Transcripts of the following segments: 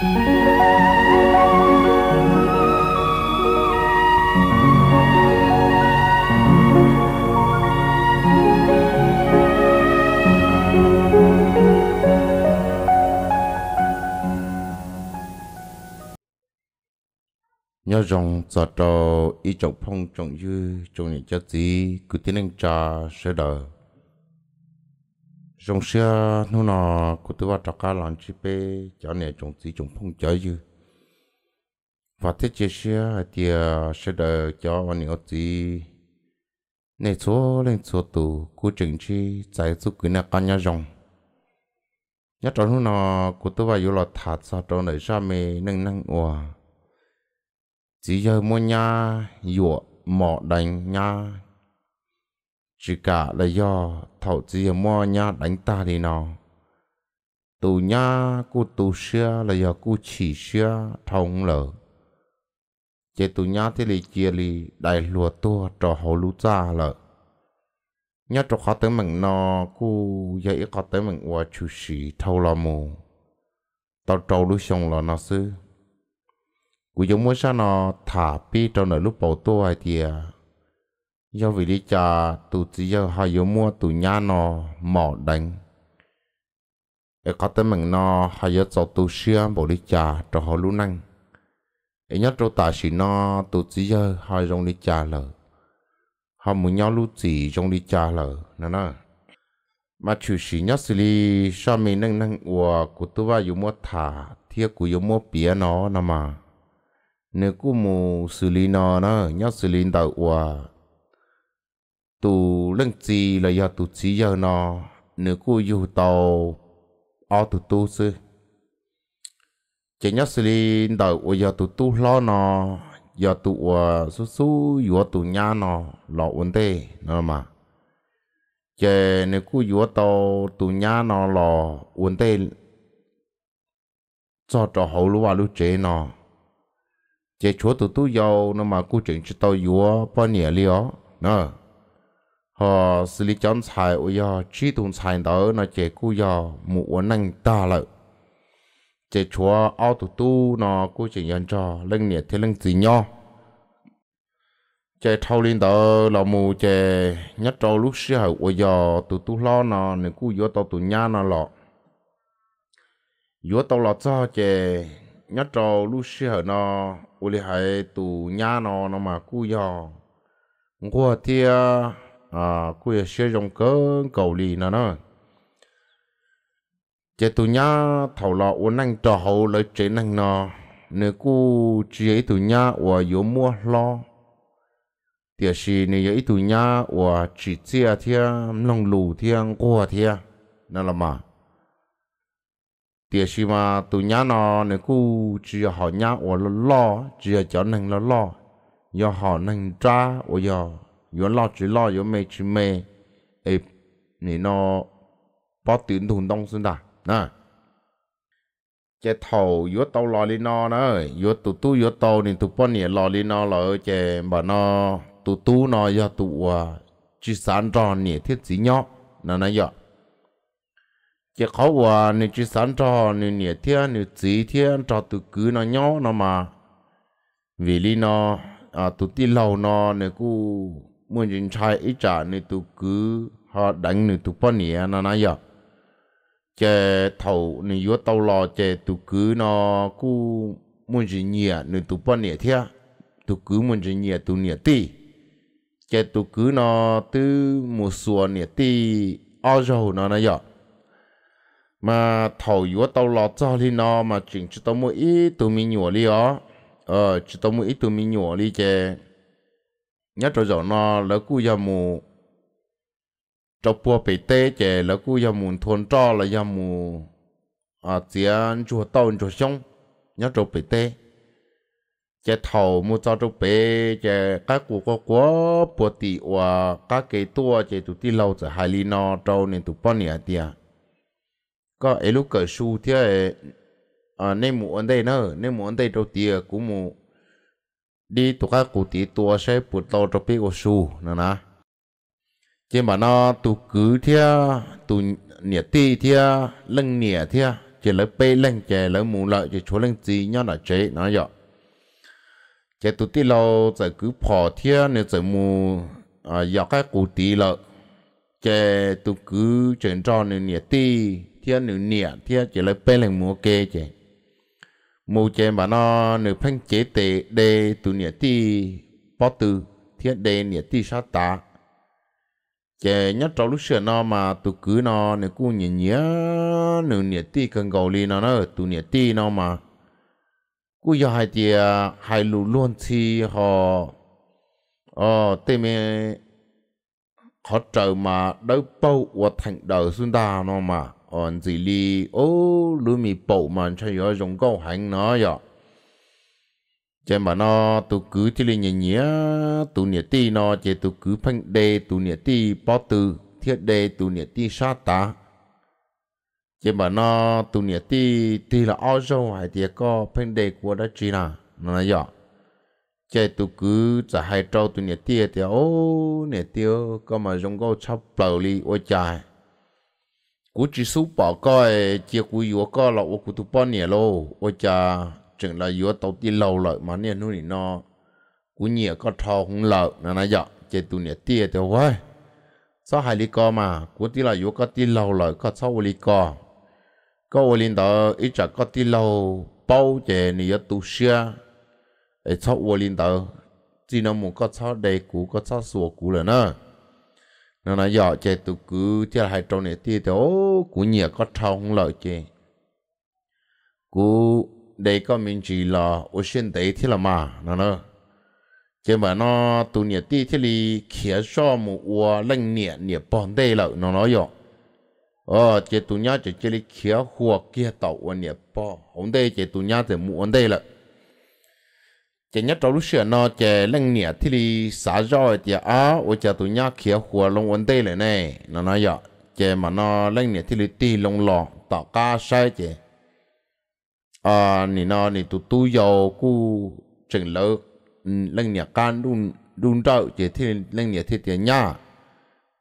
nhớ rằng giờ trò ý chọc phong trọng dư trong những chất gì cứ tiến anh cha sẽ đợi trong xưa nó nó cụ tôi vào trọc cá lon chỉ bé cho nên chúng chỉ chúng phong chơi chứ và thế chế xưa thì ờ, sẽ đợi cho anh ấy chỉ nên số lên số tù cụ chừng chi giải số cứ là cá nhà rồng nhất trong nó nó cụ tôi vào là thạt sao trong đời sao mê nâng nâng ủa chỉ giờ mua nhà dụa mỏ đánh nhà chỉ cả là do thầu gì mua nha đánh ta đi nọ, tù nha cô tù xưa là do cô chỉ xưa thông lỡ chế tù nha thế lì chia li đại lùa tua trò hậu lũ ra lỡ nhớ trò khó tới mình nọ, cô dạy khó tới mình qua chú sĩ thâu lo mù tao trâu lũ xong là nó sư cô giống muốn sao nó thả pi trong nợ lúc bầu tua thì à do vì đi cha tụ chỉ do hai yếu mua tụ nhà nó mỏ đánh ở có tới mình nó hai yếu cho tụ xia bộ đi cha cho họ lũ năng ở nhất chỗ ta chỉ nó tụ chỉ do hai rong đi cha lờ họ muốn nhau lũ chỉ rong đi cha lờ nè nè mà chủ sĩ nhất xử lý sao mình năng năng ủa của tôi vào yếu mua thả thiệt của yếu mua bía nó nè mà nếu cũng mù xử lý nó nó nhất xử lý đầu ủa tu lăng chi là do tu chỉ giờ nó nửa cô dù tàu ao tu tu sư chỉ nhớ xử lý đời của giờ tu tu lo nó giờ à, tu ở số số giờ tu nhà nó lo vấn đề nó mà chỉ nửa cô dù tàu tu nhà nó lo vấn đề cho cho hậu và lúa chế nó chỉ chúa tu tu giàu nó mà cô chuyện cho tàu giúa bao nhiêu lió nó họ ờ, xử lý chọn xài ô yo chi tùng xài đó nó chế cú yo muốn uốn năng ta lợi chế chúa ao tụ tu nó cú chỉ nhận cho lưng nhiệt thì lưng gì nhau, chế thâu lên đó là mù chế nhất trâu lúc xưa hậu ô yo tụ tu lo nó nên cú yo tao tụ nha nó lọ yo tao lọ cho chế nhất trâu lúc xưa hậu nó ô li hãy tụ nó nó mà cú yo ngua thia à cúi sử dụng cỡ cầu lì nó nó chế tụ nhá thầu lọ uốn năng trò hậu lợi chế năng nó nếu cú chỉ ấy tụ nhá và yếu mua lo tiếc gì nếu ấy tụ nhá và chỉ chia thiêng lòng lù thiêng qua thiêng nè là mà tiếc gì mà tụ nhá nó nếu cú chỉ họ nhá và lo chỉ cho năng lo lo do họ năng tra và do yo lo chỉ lo yo mê chỉ mê ê nè nó bỏ tuyển thùng đông xin ta nè chế thầu yo tàu lo li nó nè yo tụ tụ yo tàu nè tụ bỏ nè lo li nó lo chế bà nó tụ tụ nó yo tụ à, chỉ sản tròn nè thiết gì nhóc nè nè yo chế khó quá à, nè chỉ sản tròn nè thiết nè chỉ thiết trò tụ cứ nó nhóc nó mà vì li nó à tụ tí lâu nó nè cú mua nhìn trai ít trả nên tụ cứ họ đánh nên tụ bao nhiêu nó nói giờ chế thầu nên yếu tàu lò chế tụ cứ nó cứ mua nhìn nhẹ nên tụ bao nhiêu thế tụ cứ mua nhìn nhẹ tụ nhẹ tì chế tụ cứ nó từ một số nhẹ tì ao rồi nó nói giờ mà thầu yếu tàu lò cho thì nó mà chỉnh cho tao mua ít tụ mình nhỏ đi ó ờ cho tao mua ít tụ mình nhỏ đi chế nhất rồi dọn nó lỡ cú giờ mù trò bùa bị tê chè lỡ cú giờ mù thôn trò là giờ mù à tía chùa tàu chùa sông nhất rồi bị tê chè thầu mu cho trò bể chè các cụ có quá bùa tị hòa các cái tua chè tụt đi lâu chả hai ly nó trâu nên tụt bao nhiêu tía có ấy lúc cởi su thì à nên mù ăn đây nữa nên mù ăn đây trâu tía cũng mù đi tu các cụ tí tua sẽ bụt tàu cho biết của su nữa nè chỉ mà nó tu cứ thia tu nhẹ ti thia lưng nhẹ thia chỉ lấy bê lưng chè lấy mù lợi chỉ chúa lưng gì nhá là chế nó dọ chế tụ tí lâu giờ cứ phò thia nên giờ mù à dọ các cụ tí lợi chế tụ cứ chuyển cho nên nhẹ ti thia nên nhẹ thia chỉ lấy bê lưng mù kê chỉ mù chế mà nó nửa phanh chế tệ đề tụ nghĩa tì bó từ thiết đề nghĩa tì sát tá chế nhất trong lúc xưa nó mà tụ cứ nó nửa cu nhỉ nhỉ nửa nghĩa tì cần gầu li nó nó tụ nghĩa tì nó mà cú giờ hai thì hai lù luôn thì họ ờ tê mê họ trời mà đấu bầu và thành đời xuân đà nó mà on dì lì ô lù mì bầu mà cho yo dùng câu hành nó yo chế mà nó tụ cứ thì lên nhẹ nhẹ tụ nhẹ ti nó chế tụ cứ phanh đề tụ nhẹ ti bỏ từ thiết đề tụ nhẹ ti sa ta chế mà nó tụ nhẹ ti thì là ao sâu hay thì có phanh đề của đó chỉ là nó vậy, chế tụ cứ trả hai trâu tụ nhẹ ti thì ô nhẹ tiêu có mà dùng câu chắp bầu lì ô chài cú chỉ số bỏ coi chia cú yếu co là ô cú tu bỏ nhẹ lô ô cha chừng là yếu tàu ti lâu lợi mà nhẹ nuôi nó cú nhẹ có e thò không lợi nó nãy dọ chơi tu nhẹ e tia e tiêu quá sao hai lý co mà cú ti là yếu có ti lâu lợi có sau lý co có ô linh đó ít chả có ti lâu bao chè nhẹ tu xia ấy sau ô linh đó chỉ nó muốn có sau đây cú có sau sùa cú là nữa nó nói dọ chơi tụ cứ chơi hai trâu này tia thì ô cú nhẹ có trâu không lợi chơi, cú đây có mình chỉ là ô xin đấy thì là mà nó nó chè mà nó tụ nhẹ tia thì li khía so một ua lăng nhẹ nhẹ bòn đây là nó nói dọ ờ chơi tụ nhá chơi chè li khía hùa kia tàu ua nhẹ bò hôm đây chơi tụ nhá thì mu hôm đây là chỉ nhất trong lúc xưa nó chỉ lăng nhẹ thì đi xả rồi thì à, ô chỉ tụi nhá kia hùa lông vấn đề này này nó nói vậy chỉ mà nó lăng nhẹ thì đi tì lông lò tạo ca sai chỉ à nị nó nị tụi tụi giàu cu chừng lỡ ừ, lăng nhẹ can luôn luôn trâu, chỉ thì lăng nhẹ thì tiền nhá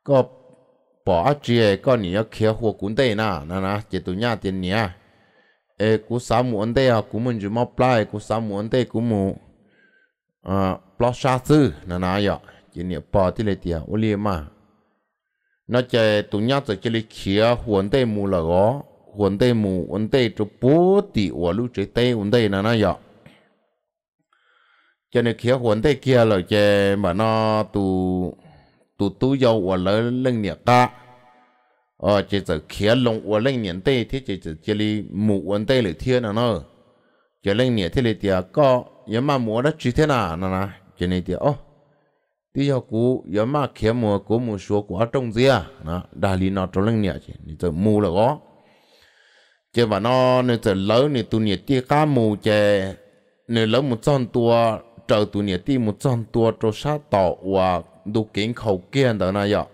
có bỏ chia có nị kia hùa cũng tê na nó nó chỉ tụi nhá tiền nhá ê cú sáu muỗng tê à cú mình chỉ móc lại cú sáu muỗng tê cú mu à plot sa sư bỏ thì lấy tiền ô liêm mà nó chơi tụi nhau chơi chơi kia huấn tây mù là gó huấn tây mù huấn tây chỗ bố tỷ của lúc chơi tây huấn tây là nào vậy cho huấn tây kia là chơi mà nó tụ tụ tụ dầu của lớn lên nhẹ ta chỉ giờ kia lông của lên nhẹ tây thì chỉ giờ chơi mù huấn tây là thiên là nó chơi lên nhẹ lấy tiền có 有嘛摸的几天啦，那那就那点哦。第二股有嘛开么？股么说瓜种子呀，那哪里那种人呀去？你就摸了哦。chứ bà nó nên giờ lỡ nên tụi nhiệt tia cá mù chè nên lỡ một trăm tua chờ tụi nhiệt tia một trăm tua cho sát tỏ và đủ kiến khẩu kia đó này ạ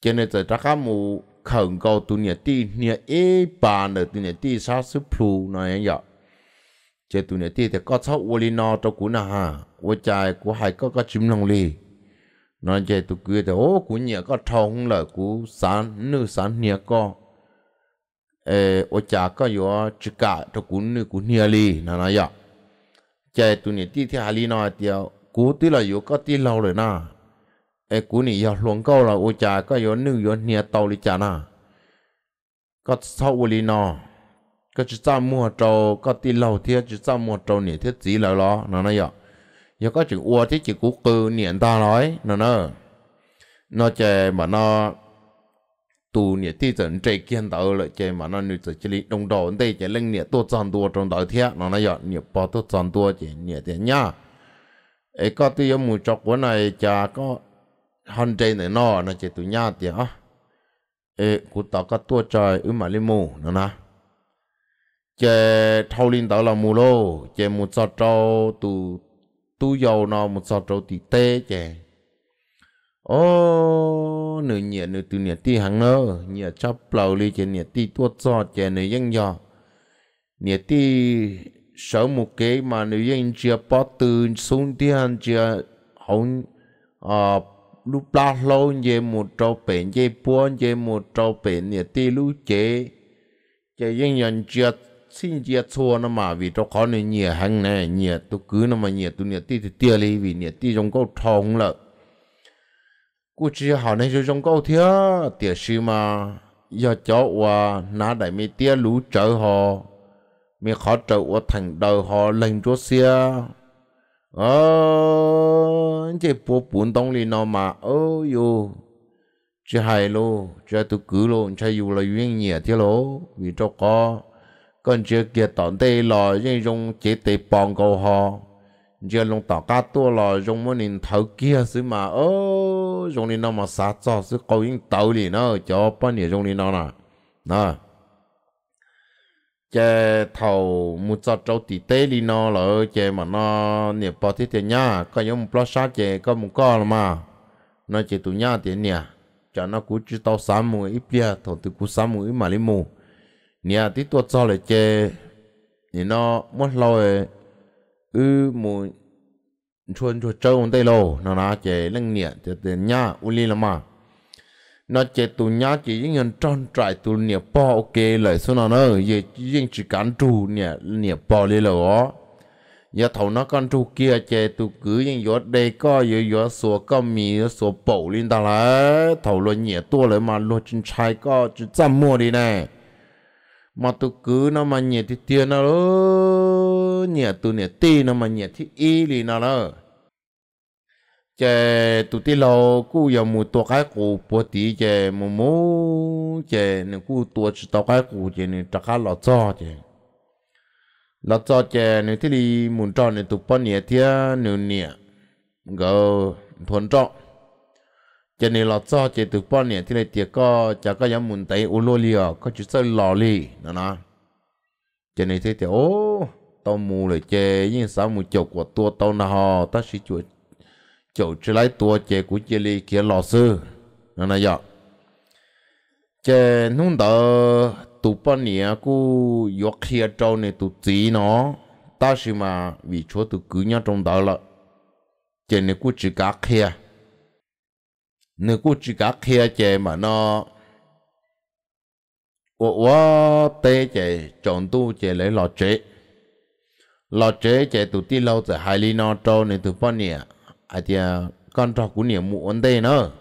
cho nên giờ chắc mù khẩn cầu tụi nhiệt tia nhiệt ít bàn được tụi nhiệt tia sát súp plu này ạ chế tụi nè thì có sáu ô li no cho cún nà hà ô chai cú hai có có chim lòng li nói chế tu kia thì ô cún nhẹ có thong lợi cú sáng nữ sáng nhẹ có ê ô có yo chỉ cả cho cú nữ cú nhẹ li nà nà ya dạ. chế tụi nè thì thì hà li no thì cú tí là yo có tí lâu rồi nà ê cú nè luồng câu là ô chà có yo nữ yo nhẹ tàu li chà nà có sáu ô ก็จะจ้ามัวโจก็ตีเหล่าเทียจะจ้ามัวโจเนี่ยเทียจีแล้วล้อนั่นน่ะยอยังก็จึงอัวที่จิกูกือเนี่ยตาร้อยนั่นน่ะนอเจมันนอตูเนี่ยที่จะเจเกียนตัวเลยเจมันนอนี่จะจลีดงดอนได้จะเล่งเนี่ยตัวจอนตัวตรงตัวเทียนั่นน่ะยอเนี่ยปอตัวจอนตัวเจเนี่ยเทียเนี่ยไอ้ก็ที่ยมูจอกวันไหนจะก็ฮันเจเนี่ยนอนะเจตุญาเทียอ่ะเอ้กูตอก็ตัวจอยอึมาลิมูนั่นนะ chế thâu linh đó là mù lô chế một sọt trâu tu tu dầu nó một sọt trâu thì tê chế ô nửa nhiệt nửa từ nhiệt tì hàng nơ nhiệt chắp lầu li chế nhiệt tì tuốt sọt chế nửa dân dò nhiệt tì sở một cái mà nửa dân chưa bó từ xuống tì hàng chưa, hồng à ờ, lúc la lâu về một trâu bệnh, về buôn về một trâu bệnh, nhiệt tì lúc chế chế dân nhận chưa xin chia chua nó mà vì cho khó này nhẹ hàng này nhẹ tôi cứ nó mà nhẹ tôi nhẹ tí thì tia lấy vì nhẹ tí trong câu thong lợ cô chỉ họ này cho trong câu thế tia sư mà giờ cháu qua ná đại mi tia lũ chở họ mi khó chở qua thành đời họ lên chỗ xe ờ chỉ bố bốn đông li nó mà ơ yo chỉ hay lô chỉ tôi cứ lô chỉ yêu là duyên nhẹ thế lô vì cho có còn chưa kia tổn tê lò nhưng dùng chế tê bòn cầu họ giờ lông tỏ cá tua lò dùng muốn nhìn thấu kia xứ mà ô, dùng đi nó mà sát cho xứ cầu yên tàu đi nó cho bao nhiêu dùng đi nó nè nè chè thầu một giọt trâu tỉ tê đi nó là chè mà nó nè bao thiết tiền nhá có những một plot sát chè có một con mà nó chè tụ nhá tiền nè cho nó cứ chỉ tao sáu mùi ít bia thầu từ cứ sáu mùi mà lấy mù nhà tí tuột cho lại chê thì nó mất lôi ư mù chuồn chuồn chơi ông tây lô nó nói chê lưng nhẹ thì tiền nhá u li là mà nó chê tù nhá chỉ những nhân tròn trại tù nhẹ bò ok lại số nó nó về những chỉ cán trụ nhẹ nhẹ bỏ đi là ó giờ thầu nó con trụ kia chê tù cứ những gió đây có giờ gió sủa có mì sủa bổ lên ta là thầu luôn nhẹ tua lại mà luôn chân trai có chỉ chăm mua đi này mà tu cứ nó mà nhẹ thì tiền nó đó nhẹ tu nhẹ tì nó mà nhẹ thì y lì nó đó chè tu tí lâu cú giờ mù tua cái cụ bố tí chè mù mù chè nè cú tua chỉ tao cái cụ chè nè trả cái lọ cho chè lọ cho chè nè thì đi muốn cho nè tu bao nhẹ thì nè nhẹ gờ thuần trọng cho nên là cho chế từ bao nhiêu thì này tiệt, có chả có những muốn thấy u lô li à, có chút sơ lò li nó nó cho nên thế thì ô tao mù rồi chế, nhưng sao mù chọc của tua tao nào, hò ta sẽ chuột chậu trở lại tua chế của chế li kia lò sư nó nói vậy dạ. chê nung đó tụ bao nhiêu cú yok kia trâu này tụ tí nó ta sẽ mà vì chúa tụ cứ nhau trong đó là chế này cú chỉ cá kia nếu cô chỉ cả kia chè mà nó 我我得这长度这来老这，老这这都地老在海里那招呢都半年，啊的干着古年木问题呢，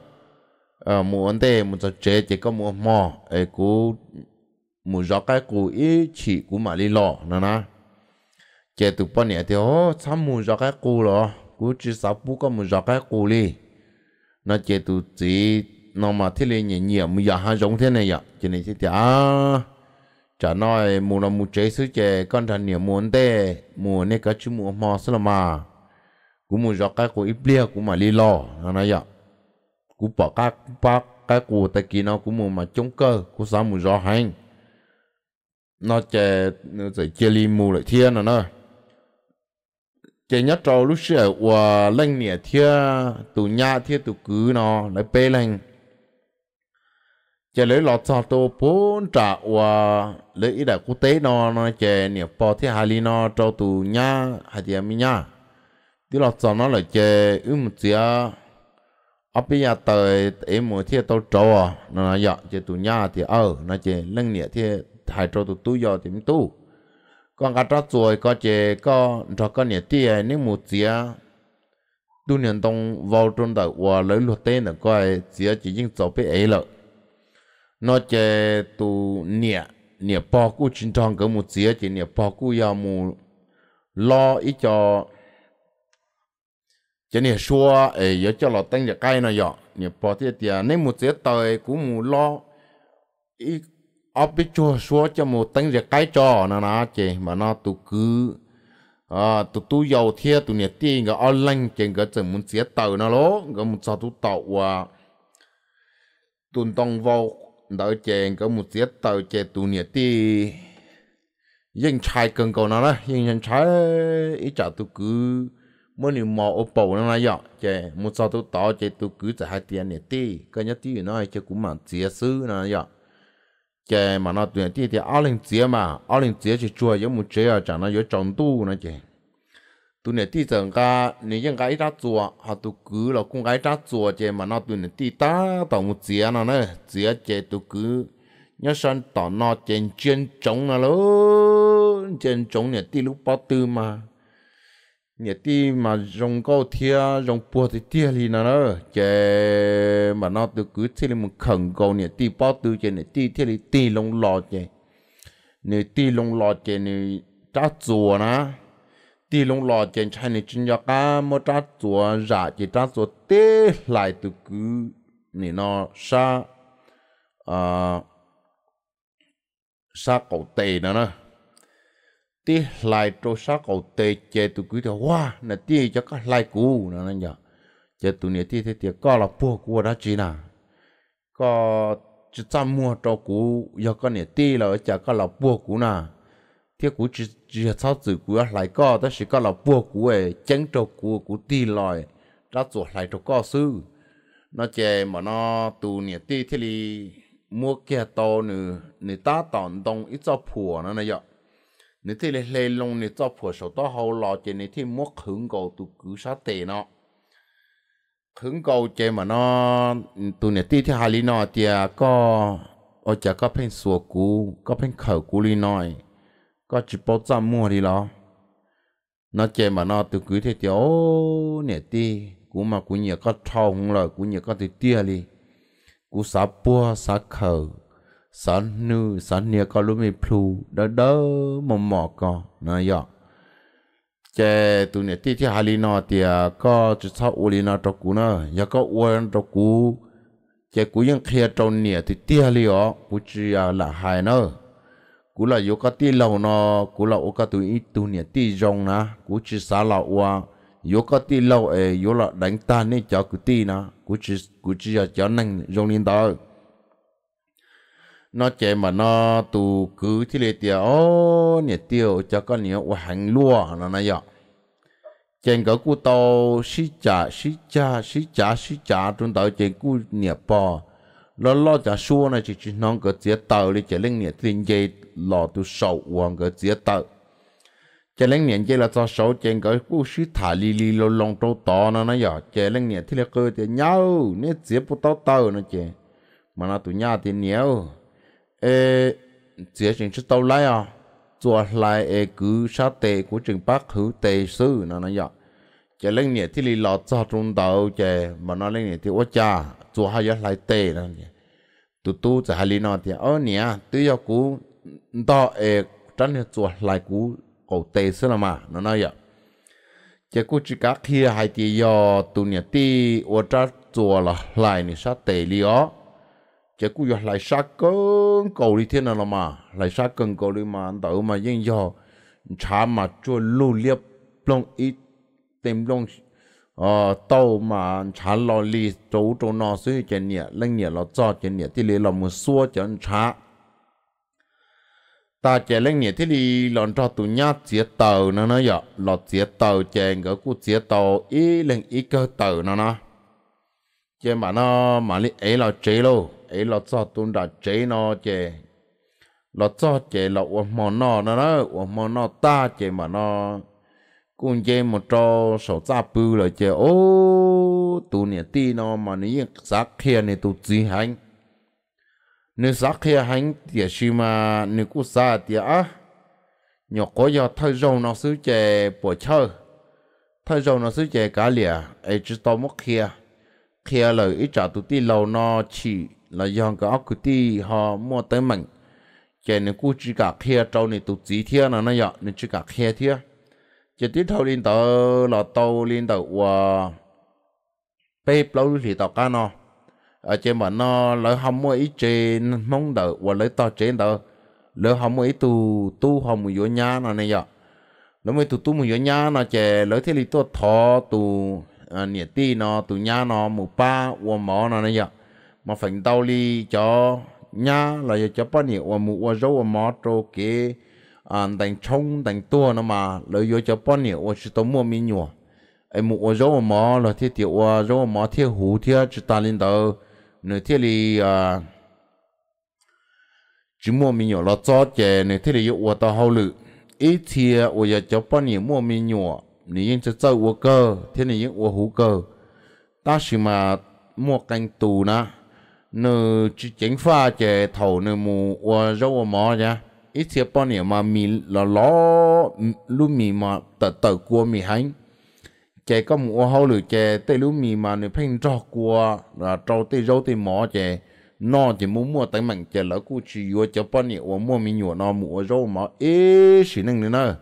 呃木问题木在这这个木嘛，哎古木热该古一起古马里老那那，这都半年的哦，他木热该古了，古至少不个木热该古哩。nó chế tu chỉ nó mà thế lên nhỉ nhẹ mà giờ hai giống thế này vậy cho nên thế thì à chả nói mua nó mua chế sứ chế con thằng nhẹ muốn thế mua này cái chú mua mò xí mà cú mua rõ cái của ít bia cú mà li lo nó nói vậy cú bỏ các bác cái của tại kỳ nó cú mua mà chống cơ cú sao mua rõ hành nó chế nó sẽ chia li mua lại thiên nó nói chỉ nhất trâu lúc xưa và lên nè thia tụ nhà thia tụ cứ nó lại bê lên chỉ lấy lọt cho tôi bốn trả và lấy đại quốc tế nó nó chỉ nè bỏ thia hà li nó trâu tụ nhà hà địa mi nhà tí lọt cho nó là chỉ ưm một chia ở bây giờ tới em một thia tàu trâu à nó nói dạ chỉ tụ nhà thì ở nó chỉ lên nè thia hai trâu tụ tu giờ thì mình tu quan cả đó rồi có chế có cho có nhiệt tiền nên một chia tu niệm tông vào trong đầu và lấy luật tên là coi chia chỉ riêng cho bị ấy lợi nó chế tu niệm niệm bỏ cú chính trong cái một chia chỉ niệm bỏ cú ya mu lo ít cho chỉ niệm xua ấy e giờ cho lọt tên là cái nó dọ niệm bỏ tiền tiền nên một chia tới cũng mu lo ít ốp bị chua xua cho một tánh việc cái trò nó nó chị mà nó tụ cứ à tụ tụ giàu thia tụ nhiệt tiền cái online chị cái chừng muốn xé tàu nó lố cái muốn sao tụ tàu à tụ tông vào đỡ chị cái muốn xé tàu chị tụ nhiệt tiền yên trái cần cầu nó đó yên yên trái ít chả tụ cứ mỗi nếu mò ô bầu nó là dọ chị muốn sao tụ tàu chị tụ cứ trả hai tiền nhiệt tiền cái nhất tiền nó hay cũng mà xé xứ nó dọ cái mà nó tuyển thì thì ao linh chế mà ao linh chế thì chùa có một chế à chẳng nó có trọng tu nữa chứ tụi này thì chẳng cả nếu những cái ra chùa họ tụ cứ là cũng cái ra chùa chứ mà nó tụi này thì ta tổng một chế nó nữa chế chế tụ cứ nhớ sân tỏ nó trên trên trống nó lớn trên trống này thì lúc bao tư mà nhà ti mà dùng câu thia dùng bùa thì tia thì nó nó chè mà nó từ cứ thế là một khẩn cầu nhà ti bao từ chè nhà ti thế là ti lông lò chè nhà ti lông lò chè nhà trả chùa nó ti lông lò chè chai nhà chân giặc cá mà trả chùa giả chè trả chùa tê lại từ cứ nhà nó sa à ờ, sa cầu tề nó nó tí lại trô sát cầu tê chê tụ quý thọ hoa nè tí cho các lại cũ nè nè nhở chê tụ nè tí thế tiệt có là bùa của đã chỉ nà có chỉ trăm mua cho cũ do có nè tí là ở chả có là bùa cũ nà thế cũ chỉ chỉ sao chữ cũ lại có đó chỉ có là bùa cũ ấy chén cho cũ cũ tí lại đã chuột lại cho có sư nó chê mà nó tụ nè tí thế li mua kia to nữa, nè ta tòn đông ít cho phù nè nè nhở nếu thế là lê lông nếu cho phù sổ đó hậu lo cho nếu thế mất hứng cầu tụ cứ sát tệ nó hứng cầu chơi mà nó tụ nếu tí thế hà lý nó thì à, có ở chả có phên sủa cú có phên khẩu cú lý nói có chỉ bao trăm mua đi lo nó chơi mà nó tụ cứ thế thì ô nếu tí cú mà cú nhiều có thâu không rồi cú nhiều có thì tia đi cú sáp bùa sáp khẩu sán nư sán nia có lúc mi plu đó đó mò mò à, có nó yọ chế tụ nè tí thì hali nó thì có chỉ sao uli nó cho cú nó giờ có uan cho cú chế cú ยัง kia trong nè thì tí hali ó cú chỉ à là hai nó cú là yêu cái tí nó cú là ô cái tụ ít tụ nè tí rong chỉ sao là uan à. yo có tí lâu ấy đánh tan nên cho cú tí nó cú chỉ cú chỉ là cho năng rong lên đó nó chế mà nó tù cứ thì lệ tiệt ô nhiệt tiêu cho con nhiệt và hành lúa nó này vậy trên cái cụ tàu xí trả xí trả xí trả xí trả chúng tàu trên cụ nhiệt bò lo lo trả xua này chỉ chỉ nông cái chế tàu đi chế lên nhiệt tiền dây lò tu sầu hoàng cái chế tàu chế lên nhiệt dây là cho sầu trên cái cụ xí thả li li lo lông trâu to nó này vậy chế lên nhiệt thì là cơ thì nhau nhiệt chế bút tàu tàu nó chế mà nó tụ nhà thì nhiều ê chỉ chuyện chút tàu lái à chùa lại ê cứ sa tệ của trường bác hữu tệ sư nó nói vậy chỉ lên nhẹ thì lì lọt cho trung đầu chè mà nó lên nhẹ thì quá cha chùa hai giờ lại tệ nó nhỉ tụ tu chỉ hai lì nó thì ơ nhẹ tự do cú đó ê tránh nhẹ chùa lại cú cầu tệ sư là mà nó nói vậy chỉ cú chỉ cá kia hai thì do tụ nhẹ ti ở cha chùa là lại nhẹ sa tệ li ó chỉ cú giờ lại sát cơn cầu đi thế nào mà lại sát cơn cầu đi mà anh tự mà yên cho, chả mà cho lưu liệp long ít tìm long ờ tàu mà chả lo li chỗ chỗ nó suy cho nhẹ lên nhẹ lo cho cho nhẹ thì lấy lo mua xua cho anh chả ta chạy lên nhẹ thì đi lon cho tụi nhá chia tàu nó nó giờ lọt chia tàu chạy ngỡ cú chia tàu ít lên ít cơ tàu nó nó chạy mà nó mà lấy ấy là chế luôn ấy là cho tụi đã chế nó chè là cho chè là uống mò nó nó đó uống mò nó ta chè mà nó cũng chè một trò sổ ra bự rồi chè ô tụi nè ti nó mà nó nãy giác kia này tụi gì hành nè giác kia hành thì xí mà nè cũng sa thì á nhỏ có giờ thay râu nó xứ chè bỏ chơi thay râu nó xứ chè cá lìa ấy chỉ tao mất kia kia lời ít trả tụi ti lâu nó chỉ là dòng cái ốc tí họ mua tới mình chỉ nên cú chỉ cả kia trâu này tụt chỉ thiên là nó giờ nên chỉ cả kia thiên chỉ tiếp theo lên tàu là tàu lên tàu và bê lâu thì tàu cá nó ở trên mà nó lấy không mua ít trên mong đợi và lấy to trên đó lấy không mua ít tu tu không mua vô nhà nó này giờ nó mới tu tu mua vô nhà nó chỉ lấy thế thì tôi thọ tu à, nhiệt ti nó tu nhà nó mua ba và mỏ nó này giờ mà phần tàu li cho nhá là cho bao nhiêu và mua và rau và mò trâu kế à đánh trông đánh tua nó mà lấy vô cho bao nhiêu và chỉ tao mua mi nhua em mua rau và mò là thiết tiểu và rau và mò thiết hủ thiết chỉ ta lên đầu nửa thiết li à chỉ mua mi nhua là cho chè nửa thiết li yêu và tao hậu lự ít thiệt và giờ cho bao nhiêu mua mi nhua nửa yên cho tao và cơ thiết nửa yên và hủ cơ ta chỉ mà mua canh tù na nơ chỉ chính pha chế thầu nơ mù và rau mò nha ít thiệt bao nhiêu mà mì là ló lúc mì mà tờ tờ cua mì hành chè có mù hao lử chè tê lúc mì mà nửa phanh trò cua là trâu tê rau tê mò chế, nó chỉ muốn mua tay mặn chè lỡ cu chỉ vô cho bao nhiêu và mua mì nhựa nó mù rau mò ế xí năng nữa ở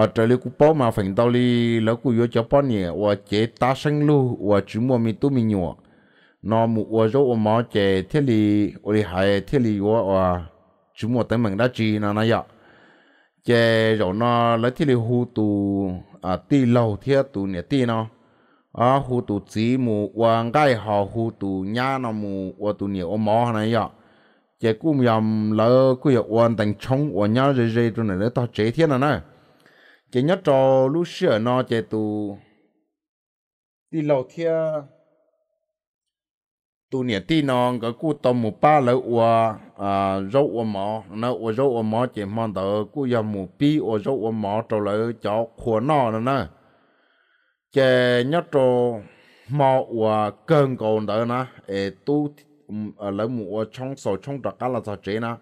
ờ, trời lưu cú mà phanh tao li lỡ cu vô cho bao nhiêu và chế ta xanh lu và chỉ mua mì tu mì nhựa nó mù ua dấu ua mò chè thiết lì ua lì hải thiết lì ua ua chúng mùa tới mình đã chi nó nó dọ chè rồi nó lấy thiết lì hù tù à tì lâu thiết tù nè tì nó à hù tù chỉ mù ua ngay họ hù tù nhá nó mù ua tù nè ua mò này dọ chè cũng yầm lỡ cũng yờ ua thành chống ua nhá rồi rồi tụ này lấy tao chế thiết nó nè chè nhớ trò lúc xưa nó chè tù tì lâu thiết tu nè ti nó cái cú tôm một ba lỡ ua à rau ua mỏ nó ua rau ua mỏ chỉ mong tờ cú yam một pi ua rau ua mỏ trâu lỡ cho khua nó nữa nè chè nhớ trâu mò ua cơn còn đỡ nè ê tu um, à, lỡ mua trong chong trong đặc cá là sao chế nè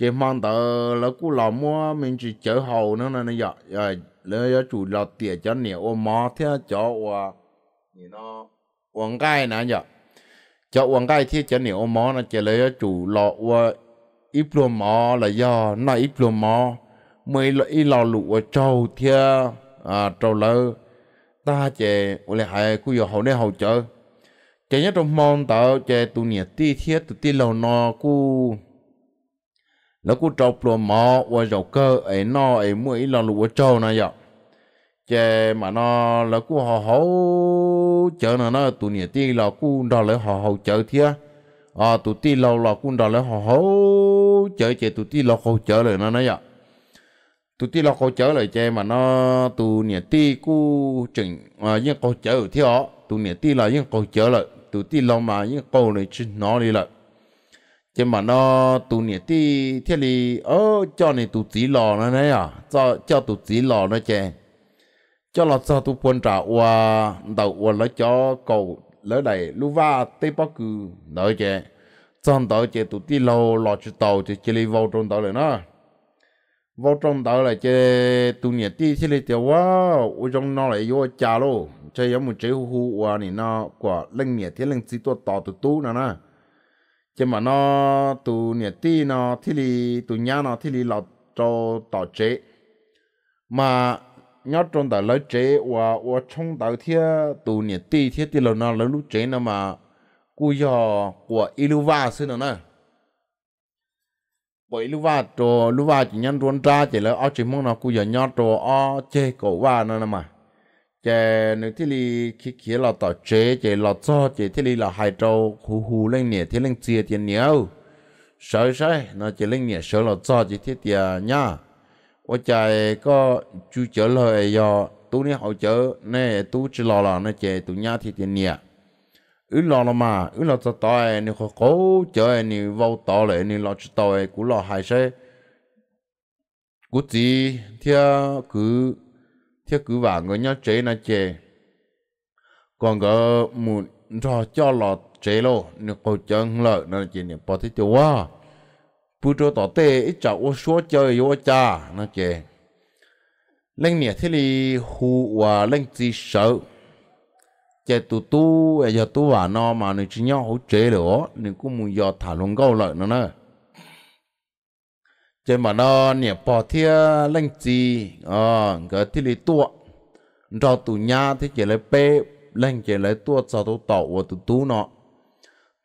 chỉ mong tờ lỡ cú lò mua mình chỉ chở hầu nữa nè nè giờ à, lỡ chủ lò tiệt cho nè ua mỏ thế cho ua nó uống cái nè giờ cho uống cái thiết chế nhiều mò nó chế lấy chủ lọ và ít lúa mò là do nó ít lúa mò mới lấy lọ lụa trâu thia à trâu lơ ta chế chỉ lại hai cú giờ hậu này hậu chợ chế nhất trong mong tao chế tu nhiệt ti thiết tu ti lầu nọ cú nó cú trâu lúa mò và dầu cơ ấy nọ ấy mua ít lọ lụa trâu này vậy chế mà nó là cú họ hậu chờ nó nó tụ nhiệt ti là cú đò lấy họ hậu chờ thia à ờ, tụ ti lâu là cú đò lấy họ hậu chờ chế tụ ti là hậu chờ rồi nó nói vậy tụ ti là hậu chờ rồi chế mà nó tụ nhiệt ti cú chừng à ờ, những hậu chợ thia tụ nhiệt ti là những hậu chờ rồi tụ ti lâu mà những câu này chỉ nó đi rồi chế mà nó tụ nhiệt ti thế thì ơ cho này tụ tí lò nó nói à cho cho tụ tí lò nó chế cho lọt sao tu phun trả qua đầu qua lỡ cho cầu lỡ đầy lũ va tê bắc cừ nợ chè trong tàu chè tụ ti lâu lọt chữ tàu chè chè li vào trong tàu rồi nó vào trong tàu là chè tụ nhiệt ti chè li tiểu quá ở trong nó lại vô chà lô chè giống một chế hu hu qua này nó quả lên nhiệt thế lên chỉ tua tàu tụ tú nè nè chè mà nó tụ nhiệt ti nó thì li tụ nhá nó thì li lọt cho tàu chè mà nhớ trong đầu lấy chế và và trong đầu thia tụ nhiệt ti thia ti lâu nó lấy lúc chế nó mà cú giờ của iluva xí nữa nè bởi iluva trò iluva chỉ nhân ruộng ra chỉ là ở chỉ mong nó cú giờ nhớ trò ở chế cổ va nó nè mà chế nếu thi li khi khi là tao chế chế lỡ cho chế thi li là hai trâu hù hù lên nhiệt thi lên chia tiền nhiều sợ sợ nó chỉ lên nhiệt sợ lỡ cho chỉ thi tiền nhá 我在个就这了呀，都你好久，那都知道了，那这都伢天天念。ừ lo là mà ừ lo cho tao nè khó cố chơi nè vô tao lại nè lo cho tao cũng lo hại sẽ cũng chỉ theo cứ theo cứ vàng người nhớ chế na chế còn cái muốn cho cho lo chế lo nè cố chơi lợi nó chế nè bỏ thế tiêu quá bu cho tỏ tê ít chào ô số chơi ô cha nó chè lên nhẹ thế li hù và lên gì sợ chè tu tu giờ tu và nó mà nó chỉ nhau hỗ chế nữa nên cũng muốn giờ thả luôn câu lại nó nữa chè mà nó nhẹ bỏ thia lên chỉ, à cái ờ, thế li tua rồi tụ nhà thế chè lại bé, lên chè lại tua cho tu tàu và tu tu nó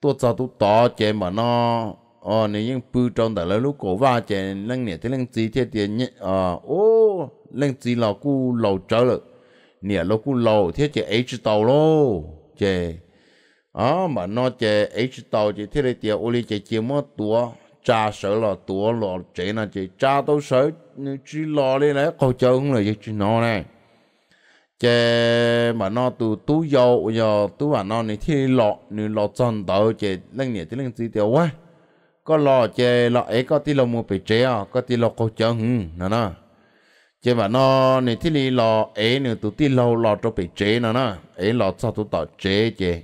tua cho tu tàu chè mà nó ờ nếu những bự trong đó là lúc cổ va chè lăng nè lăng gì thế tiền nhẹ ờ ô lăng gì là cu lầu trở lợ nè lô cu lầu thế chè ấy chứ tàu lô à mà nó chè ấy chứ tàu chè thế này tiền ô li chè chè mất tua cha sợ là tua lọ là chè cha tôi sợ chỉ lọ lên đấy câu chơi không là gì chỉ này chè mà nó từ tú dầu giờ tú bà nó này thì lọ nửa lọ chân tàu chè lăng nè lăng gì tiền quá có lò chè lọ ấy có tí lò mua bị chế à có tí lò cô chân nè nè chế mà nó nè tí lì lò ấy nè tụ tí lò lò cho bị chế nè nè ấy lò cho tụ tỏ chế chế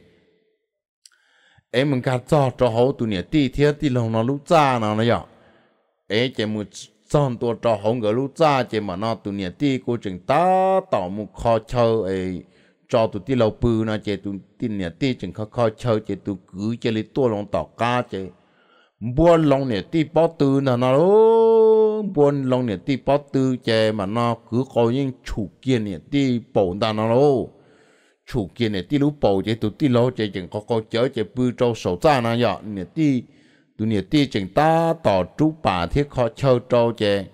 ấy mình cả cho cho hậu tụ nè tí thế tí lò nó lú cha nè nè giờ ấy chế mua chọn tụ cho hậu người lú cha chế mà nó tụ nè tí cô chừng ta tỏ một kho chơi ấy cho tụ tí lò bự nè chế tụ tí nè tí chừng kho kho chơi chế tụ cứ chế lấy tua lòng tỏ cá chế buôn lòng nè tí bó tư nà nó đó buôn lòng nè tí bó tư chè mà nó cứ có những chủ kia nè tí bổ nà nó đó chủ kia nè tí lú bổ chè tụi tí lô chè chẳng có có chở chè bư trâu sổ ra nà nhọ nè tí tụi nè tí chẳng ta tỏ trú bà thiết khó chơi trâu chè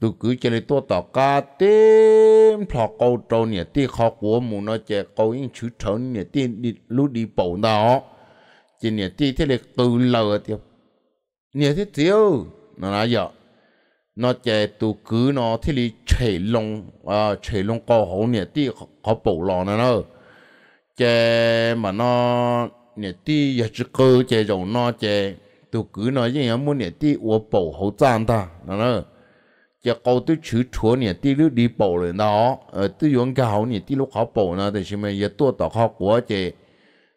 tụi cứ chè lấy tua tỏ ca tím thọ câu trâu nè tí khó của mù nà chè câu những chữ trấn nè tí lú đi bổ nó chè nè tí thế là từ lờ thì nhớ thế tiêu nó nói giờ nó chạy tụ cứ nó thì li chạy lông à chạy lông có hậu nhớ tí có bổ lò nó chạy mà nó nhớ tí giờ chỉ cơ chạy nó chạy tụ cứ nó gì nhớ muốn nhớ tí uo bổ hậu trang ta nó nó chạy câu tôi chữ chúa nhớ ờ, tí lúc đi bổ rồi nó ờ tôi dùng cái hậu nhớ tí khó bổ nó thì xem mà giờ tao khó quá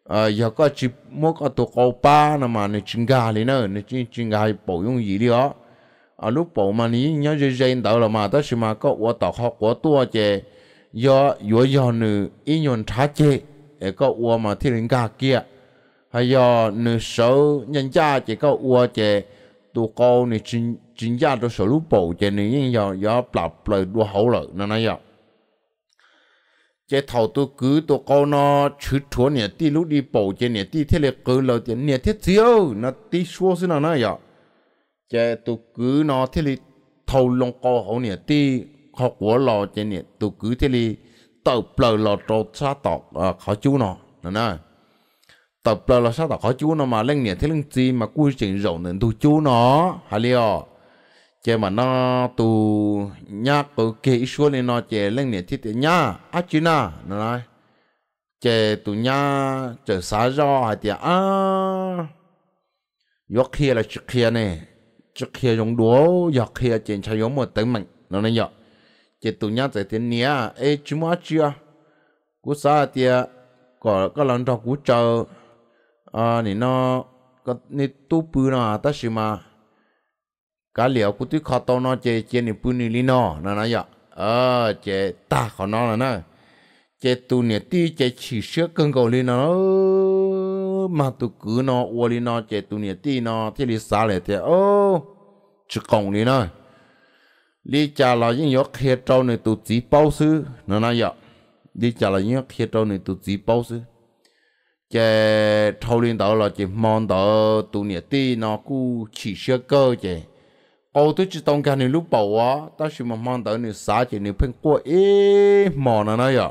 ờ giờ có chỉ mua có tụ cầu ba nè mà nè chừng gà lên nữa nè chừng chừng gà bổ dùng gì đi ó ở ờ, lúc bổ mà ní nhớ dây dây đâu là mà tới sự mà có của tàu học của tua chè do do do nữ ý nhon thá chè để có ua mà thiên linh gà kia hay do nữ xấu nhân cha chỉ có ua chè tụ cầu này chừng chừng gia đó số lúc bổ chè nè nhưng do do bập lời đua hậu lợi nó nói vậy chế thầu tôi cứ tôi câu nó chữ chúa nè tí lúc đi bầu chế nè tí thế là cứ lâu chế nè thế chiếu nó tí xua xin nó nói vậy chế tôi cứ nó thế là thầu long câu hậu nè tí học của lò chế nè tôi cứ thế là tập bờ lò trò xa tọt à, khó chú nó nó nè tàu bờ lò xa tọt khó chú nó mà lên nè thế lên gì mà quy trình rộng nên tôi chú nó hả liệu chế mà nó tu nhá có kỹ số này nó chế lên nè thiết nhá á chứ na nó nói chế tu nhá chế xá rõ hay thì à yok kia là chuk kia nè chuk kia giống đũa yok kia chế chơi giống một tấm mạnh nó nói yok chế tu nhá chế thế nia ấy chú mà chưa cú sa thì có có lần đó cú chờ à này nó có nè tu bự nó ta xí mà cá liệu cụt tôi khó tàu nó chè chè này bự này nó nó nói vậy ờ chè ta khó nó là nó chè tu nè tí chè chỉ sữa cơn cầu lên nó mà tu cứ nó uo lên nó chè tu nè tì nó thế đi xa lại thế ô chỉ còn đi nó đi trả lại những yếu khía trâu này tu chỉ bao sư nó nói vậy đi trả lại những yếu khía trâu này tu chỉ bao sư chè thâu liên đó là chè mòn đó tu nè tì nó cứ chỉ sữa cơ chè cô tôi chỉ tông cái này lúc bầu á ta chỉ mà mang tới này xả chỉ này phun qua ế mò nó nói à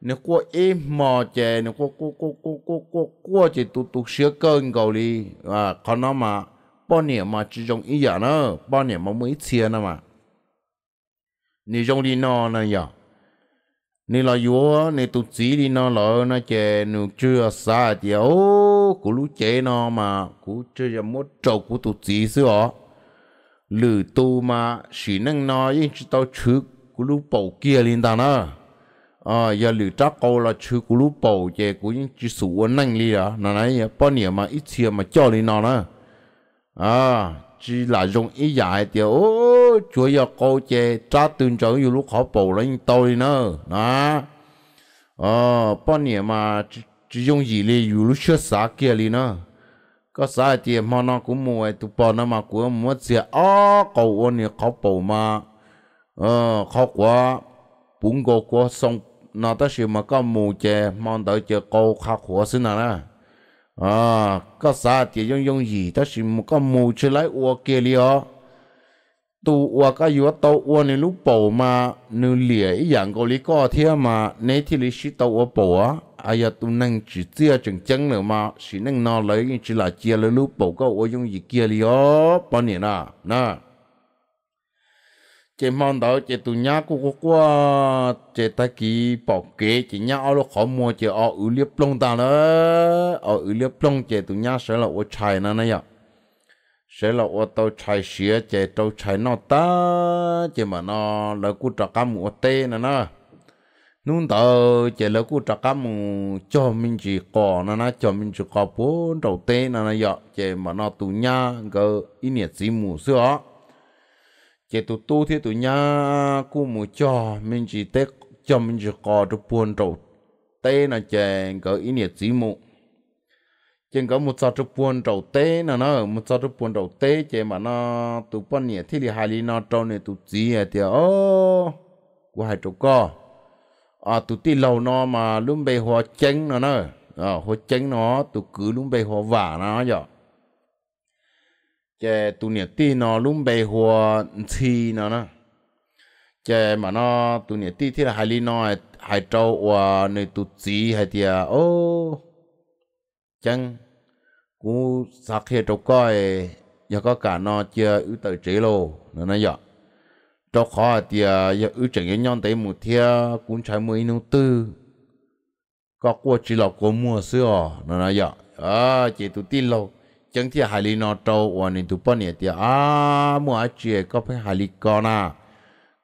nó qua ế mò chè nó qua qua qua qua qua qua qua chỉ tụ tụ sửa cơn cầu đi à còn nó mà bao nhiêu mà chỉ dùng ý giả nó bao nhiêu mà mới chia nó mà, mà, đi đi nó nó nó nó nó yếu chè, chè chè chưa chưa ô, mà 你用的那那呀，你来药，你都自己那来那些，你主要啥的哦？古路些那嘛，古主要么照顾都自己是哦。lử tu mà chỉ năng nói yên chỉ tao chữ cú lú bầu kia lên ta nó à giờ lử trắc câu là chữ cú lú bầu chè cú yên chỉ sủ năng li à nó này bao nhiêu mà ít xia mà cho lên nó nữa à chỉ là dùng ít giải thì ô chúa giờ câu chè trá tương trở nhiều lúc khó bầu lên tôi nữa đó à bao nhiêu mà chỉ dùng gì lên nhiều lúc chưa xả kia lên nữa ก็สายเจียมอนอกุมวยตุปอนมากัวมวดเสียอ้อเกาอันนี้เขาเป่ามาเออเขากว่าปุ่งกกัวส่งนาตชอมาก็มูเจมอนเด้เจอเกาขาขวาสินะนะอ่าก็สาเจียยงยงยีตชอมก็มูชลไยอัวเกลียอ tu wa ka yu to wa ni lu po ma nu lie yang go li ko thia ma ne thi li shi to wa po tu nang chi tia chang chang le ma nang no lai ni chi chia le lu po ko wa yung kia li yo pa ni na na che mon đó tu nhá cô cô qua che ta kỳ bỏ kế che nhá ở đó khó mua che ở ưu liếp lông ta nữa ở ưu liếp lông che tu nhá sẽ là ở chai na này sẽ là ô tô chạy xe chạy tàu chạy nó ta chỉ mà nó lỡ cú trọ cá mù tê nè nó nung tờ chỉ lỡ cú trọ cá cho mình chỉ cò nó nó cho mình chỉ cò bốn đầu tê nó nó dọ chỉ mà nó tu nha gờ ít nhiệt gì mù xưa chỉ tu tu thì tu nha cú mù cho mình chỉ tê cho mình chỉ cò được buồn đầu tê nó chạy gờ ít nhiệt gì mù chỉ có một số chút buồn đầu tế nó nó một số chút buồn đầu tế chỉ mà nó tụ bọn nhỉ thì đi hai lý nó trâu này tụ gì à thì ô của hai chỗ co à tụ ti lâu nó mà luôn bề hoa chén nó nó à hoa chén nó tụ cứ luôn bề hoa vả nó vậy chỉ tụ nhỉ ti nó luôn bề hoa thì nó nó chỉ mà nó tụ nhỉ ti thì là hai lý nó hai trâu và này tụ gì hay thì à, ô chăng cú sạc hết trọc coi giờ có cả nó chưa ứ tới chế lô nó nói vậy. cho khó à thì giờ ứ chẳng cái nhon tới một thia cũng trái mới nô tư có qua chỉ là có mua xưa, nó nói vậy. à chỉ tụ tin lâu chẳng thì hài lý nó trâu và nên tụ bao nhiêu thì à mua chỉ có phải hài lý con à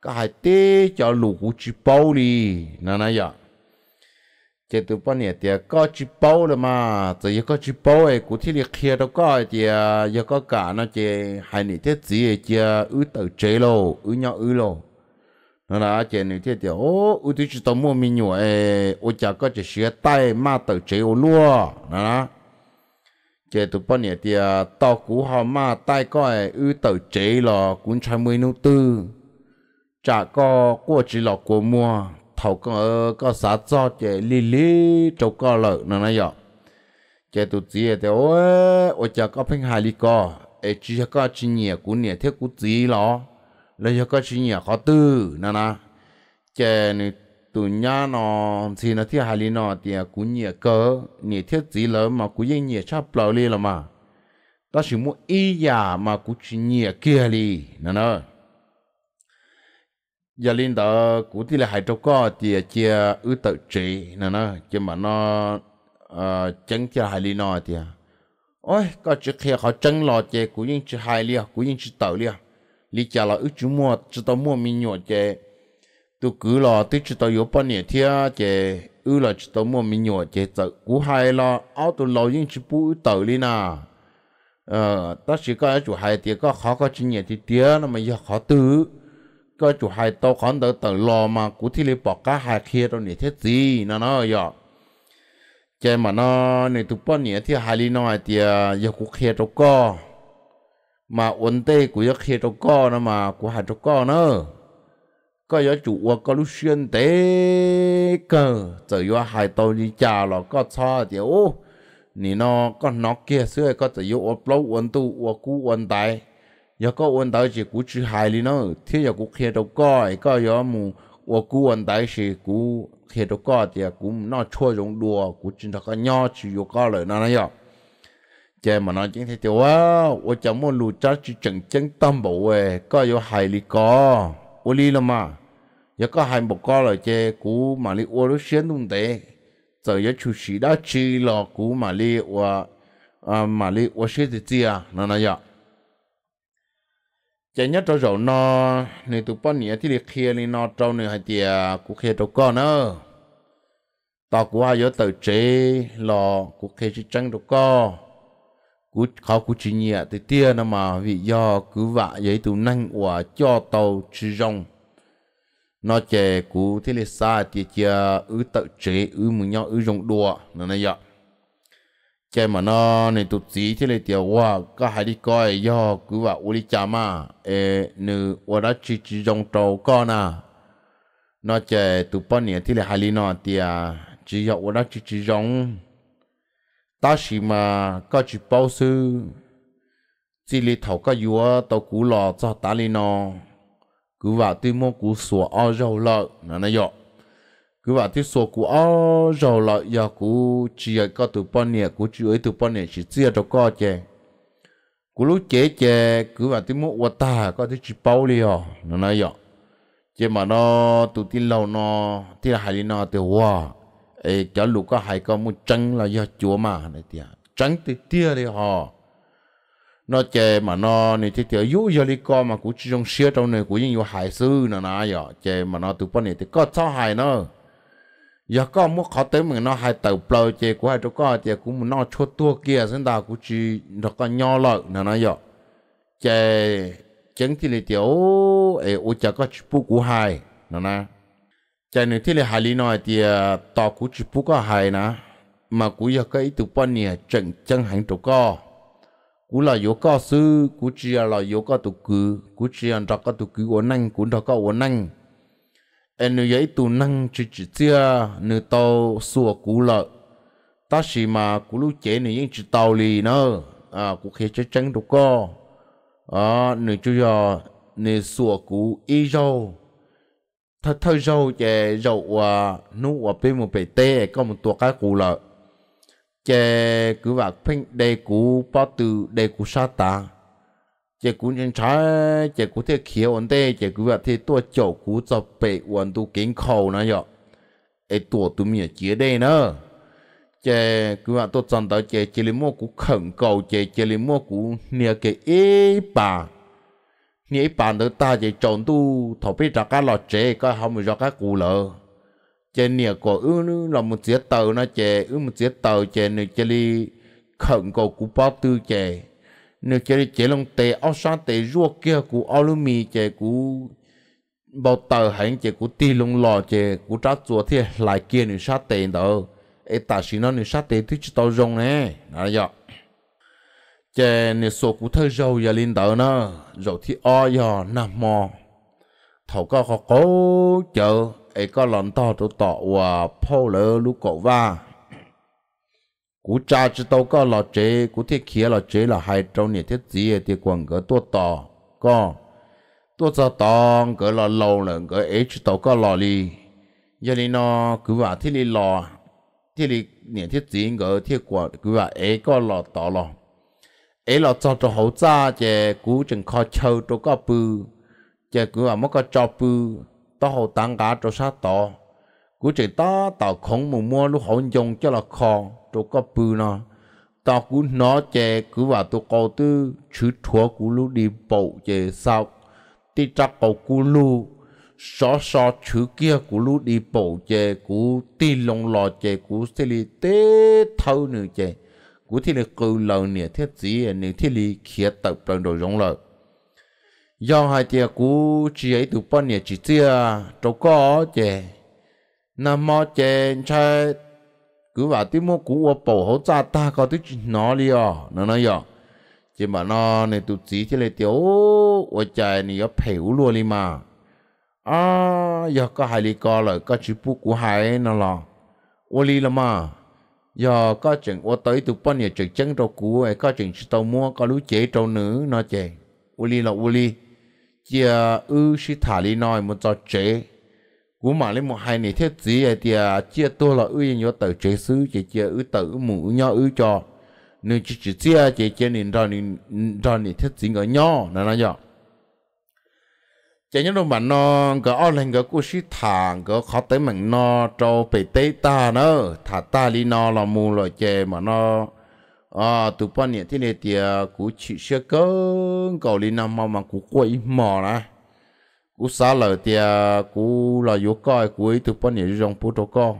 cái hài tê cho lũ cũng chỉ bao đi nó nói vậy có có bao bao rồi mà, chỉ ấy, cụ thể là đó, hai chị nữ thiết tiểu ô u tí chỉ tao mua mình nhủ ê ô chả có chỉ xía tay mà tao chế ô lúa nó là chị tụi bọn nhẹ thì tao cú họ mà tay có ê u tao chế lò cũng trăm mươi nô tư chả có của chỉ lò của mua thầu có có xã cho chế lì lì trâu co lợ nó nói vậy chế tụ chỉ thì ôi ôi chả có phanh hài li co ấy chỉ có chỉ nhẹ cú nhẹ thế cú chỉ lo lấy có chỉ nhẹ khó tư nè nè chế này tụ nhà nó thì nó thì hài lì nó thì cú nhẹ cơ nhẹ thế chỉ lỡ mà cú yên nhẹ chắp lỡ lì là mà ta chỉ muốn ý giả mà cú chỉ nhẹ kia li nè nè giờ lên đó cụ thì là hai trâu co thì chia ứ tự trị nè nó chứ mà nó ờ, chân chia hai ly nó thì à. ôi có chữ kia họ chân lò chè cụ nhưng chữ hai lia à, cụ nhưng chữ tàu lia à. lý chả là ứ chữ mua chữ tàu mua mình nhỏ chè tôi cứ lò tôi chữ tàu yếu bao nhiêu thia chè ứ là chữ tàu mua mình nhỏ chè tàu cụ hai là áo tôi lò nhưng chữ bù tàu lia nà ờ ta chỉ có chủ hai thì có khó mà giờ khó ก็จู่หายโตขอนเตอเตอรอมากูที่เลยบอกก้าหายเคลียร์ตรงนี้เท่จีนะเนาะยอเจมันเนาะในตุปอนเนี่ยที่หายลีน้อยเตียยากูเคลียร์ตก็มาอ้นเต้กูยาเคลียร์ตก็นะมากูหายตก็เนาะก็ยาจู่ว่าก็รู้เชื่อเต้ก็จะยาหายโตลีจ่าหรอก็ชอเดียวนี่เนาะก็นอกเกียเสื้อก็จะยาอ้วนเปล่าอ้วนตู้อ้วนกู้อ้วนตาย有個問題是古只害你呢，天有古看到改，個有冇我古問題是古看到改啲古唔那錯用路，古真係個鳥住有個嚟那樣。giờ mà nói chuyện thì tiểu á, ô cháu muốn lù cha chỉ chẳng chẳng tâm bộ về, có yêu hài lì có, ô lì là mà, giờ có hài một con rồi chê, cú mà lì ô lúc xuyên đúng thế, giờ giờ chủ sĩ đã lò cú mà lì ô, mà lì ô xuyên thì chi nó nói vậy chả nhất cho rậu nó này tụi bọn nhỉ thì được kia này nó trâu này hay tiề cũng kia trâu con nữa tao qua hay tự chế lò cũng kia chỉ trăng trâu con cú khó cú chỉ nhẹ thì tiề nó mà vì do cứ vạ giấy tụ năng của cho tàu chỉ rong nó chè cú thế là xa thì chia ứ tự chế ứ mừng nhau ứ rong đùa nó này vậy chơi mà nó này tụt gì thế này tiểu qua có hai đi coi do cứ vào uli chả mà ê nữ ở đó chỉ chỉ dòng trâu con à nó chơi tụt bao nhiêu thế này hai đi nó tia chỉ do ở đó chỉ chỉ dòng ta chỉ mà có chỉ bao sư chỉ lấy thầu có vừa tàu cú lò cho ta đi nó cứ vào tuy mua cú sủa ao dầu lợn nó nó dọc cứ vào thiết số của ó rồi lại giờ cũ chỉ ở co từ bao nhiêu cũ chỉ ấy từ bao nhiêu chỉ chia cho co chè cú lúc chế chè cứ bảo thiết mua ta có thiết chỉ bao liều nó nói vậy chế mà nó từ tin lâu nó thì là hai nó từ hoa ấy cho lúc có hai con muốn trắng là giờ chúa mà này tiệt à. trắng từ tia đi họ nó chè mà nó này thì tiểu yếu giờ đi co mà cũng chỉ trong xe trong này cũng như hai sư nó nói vậy chè mà nó từ bao nhiêu thì có sao hai nó giờ có muốn khó tới mình nó hai tàu plơ chè của hai chỗ có chè cũng mình nó chốt tua kia xin ta cũng chỉ nó có nho lợi nó nói giờ chè chẳng thì là tiểu ấy ô chả có chụp của hai nó nè chè nếu thì là hai lý nói thì à, tao cũng chụp có hai nè mà cũng giờ cái tụ bọn nè chẳng chẳng hàng chỗ có cú là yếu có sư cú chỉ là yếu có tụ cứ cú chỉ là có tụ cứ ổn năng cú đó có ổn năng em nữ giấy tù năng chỉ chỉ tia nữ tàu xua cú lợ ta chỉ mà cú lúc chế nữ những chỉ tàu lì nữa à cú khi chế tránh đồ co à nữ chú giờ nữ xua cú y râu thật thơ râu chè râu à nú à bên một bể tê có một tuột cá cú lợ chè cứ vạc phanh đề cú bao từ đề cú sa ta 这古人才，这古天气温的，这古话天多照顾着北温度健康那样，哎多都没有接的呢。这古话都讲到这这里莫古肯高，这这里莫古你给一把，你一把都打这中度，头被大家落这个还没让个古了。这你个嗯了么接到那这嗯么接到这你这里肯高古包都这。nếu chơi chế lòng tệ ao sang tệ rùa kia cú alumi chế cú bao tờ hành chế cú ti lông lò chế cú trá chùa thì lại kia nữa sát tệ đó ê ta xin nó nữa sát tệ thì chỉ tao rong nè đó giờ dạ. chế nữ số cú thơ râu giờ lên đó nó râu thì ao giờ dạ, nằm mò thầu có khó cố chờ ấy có lòn to tụ tọ và phô lỡ lúc cậu va cú cha chứ tao có lò chế cú thiết kia lò chế là hai trâu nè thiết gì thì quần gỡ tua tò có tua tò tò gỡ lò lâu là gỡ ấy chứ tao có lò li này nó cứ vào thiết li thiết li nè thiết gì gỡ thiết quần cứ vào ấy có lò tò lò ấy lò cho cho hậu cha chè cú chừng kho châu cho có bự chè cứ vào mất có cho bự tao hậu tăng cá cho sát tò cú chỉ ta tao không mua mua lúc hậu dùng cho là kho tôi có bư nó tao cứ nó chè cứ vào tôi cầu tư chứ thua cú lú đi bộ chè sau, tí chắc cầu cú lú so so chứ kia cú lú đi bộ chè cú tí lòng lò chè cú xê li tế thâu nữ chè cú thì là cư lầu nè thiết gì nè thế li khía tập lần đồ giống lợ do hai chè cú chỉ ấy tụ bắn nè chỉ chia đâu có chè nam mô chè trai cứ vào tí mua cú ô bầu hấu cha ta có tí chuyện nó đi à nó nói à chỉ mà nó này tụt chỉ thế này tiểu ô trời này có phèo luôn đi mà à giờ có hai lý co lại có chữ bu của hai nó là ô lý là mà giờ có chuyện ô tới tụt bọn nhà chuyện chân trâu cú ấy có chuyện tàu mua có lũ chế trâu nữ nó chè ô lý là ô lý chỉ à, ư sĩ thả lý nói một trò chế 我嘛哩 một hai 年 thế gì ấy thì chia tôi là ưu nhớ tự chế sứ chế chia ưu tự mũ nhớ ưu cho nên chỉ chỉ chia chế nên đó nên đó nên thế gì người nhớ là nó nhớ chế nhớ đâu mà nó cái ở lên cái cú sĩ thằng cái khó tới mình nó cho bị tê ta nữa thà ta đi nó là mù rồi chế mà nó à tụi bọn này thế này thì cú chỉ sẽ có cầu đi nằm mà mà cú quậy mò này cú xá lở thì cú là yếu coi cú ấy thực bọn nhảy trong phố trâu co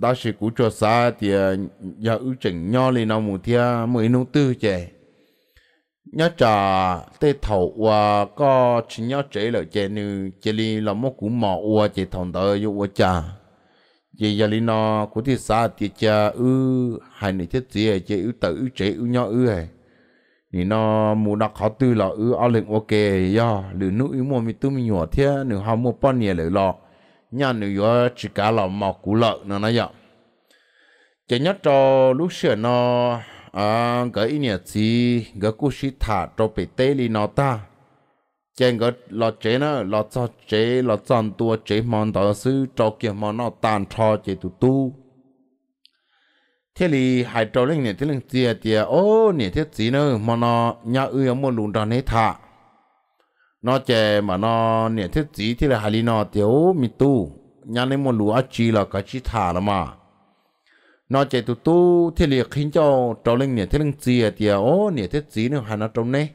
đó là cú cho xá thì à, nhà ưu chỉnh nho lên nó mù thì mới nông tư chè nhớ trà tê thầu và có chỉ nhớ chế lở chè như chế li là một cú mỏ ua chế thằng tờ yếu ua trà chế giờ li nó cú thì xá thì chè ư hai này thiết gì chế ư tự ư chế ư nho ư hề 你那木那考对了，呃，阿玲 OK 呀，你那一摸咪都咪 nhỏ thế，你还摸半年了咯，nhà 你要只 cả là mau cũ lợ nó nói vậy. Chỉ nhất cho lúc xưa nó cái à, ý gì, cái cú sĩ thả cho bị tê li nó ta, chỉ cái lo chế nó lo cho chế lo chọn tua chế mòn đó sư cho kia mòn nó tàn cho chế tụ tu thế thì hải trâu linh này thế linh tiề tiề ô này thế gì nữa mà nó nhà ư mua lùn đòn hết thà nó chè mà nó này thế gì thế là hải nó tiểu mi tu nhà này mua lùn ở chi là cái chi thà là mà nó chè tu tu thế thì khiến cho trâu linh này thế linh tiề tiề ô này thế gì nữa hải nó trong này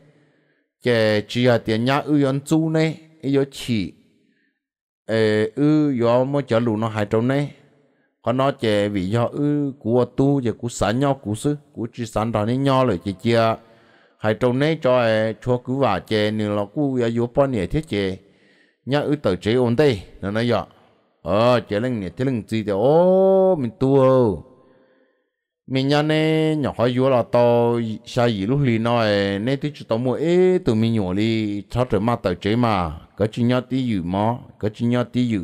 chè à chỉ là tiền nhà ư ăn chu này ý chỉ ư yo mua chả lùn nó hải trong này có nói chè vì do ư của tu giờ của xã nhau của sư của chỉ sản đó nên nhau rồi chị chia hay trong này cho à, cho cứ vả chè nên là cú ya vô bao nhiêu thiết chè nhớ ư tờ chế ổn đây nó nói vậy ờ chè lên nhiệt thế lên gì thì ô mình tu mình nhớ nè nhỏ hỏi vô là to sai gì lúc lì nói à, nè tí chú tao mua ế tụi mình nhỏ đi cho trở mà tờ chế mà có chuyện nhớ tí dữ mà có chuyện nhớ tí dữ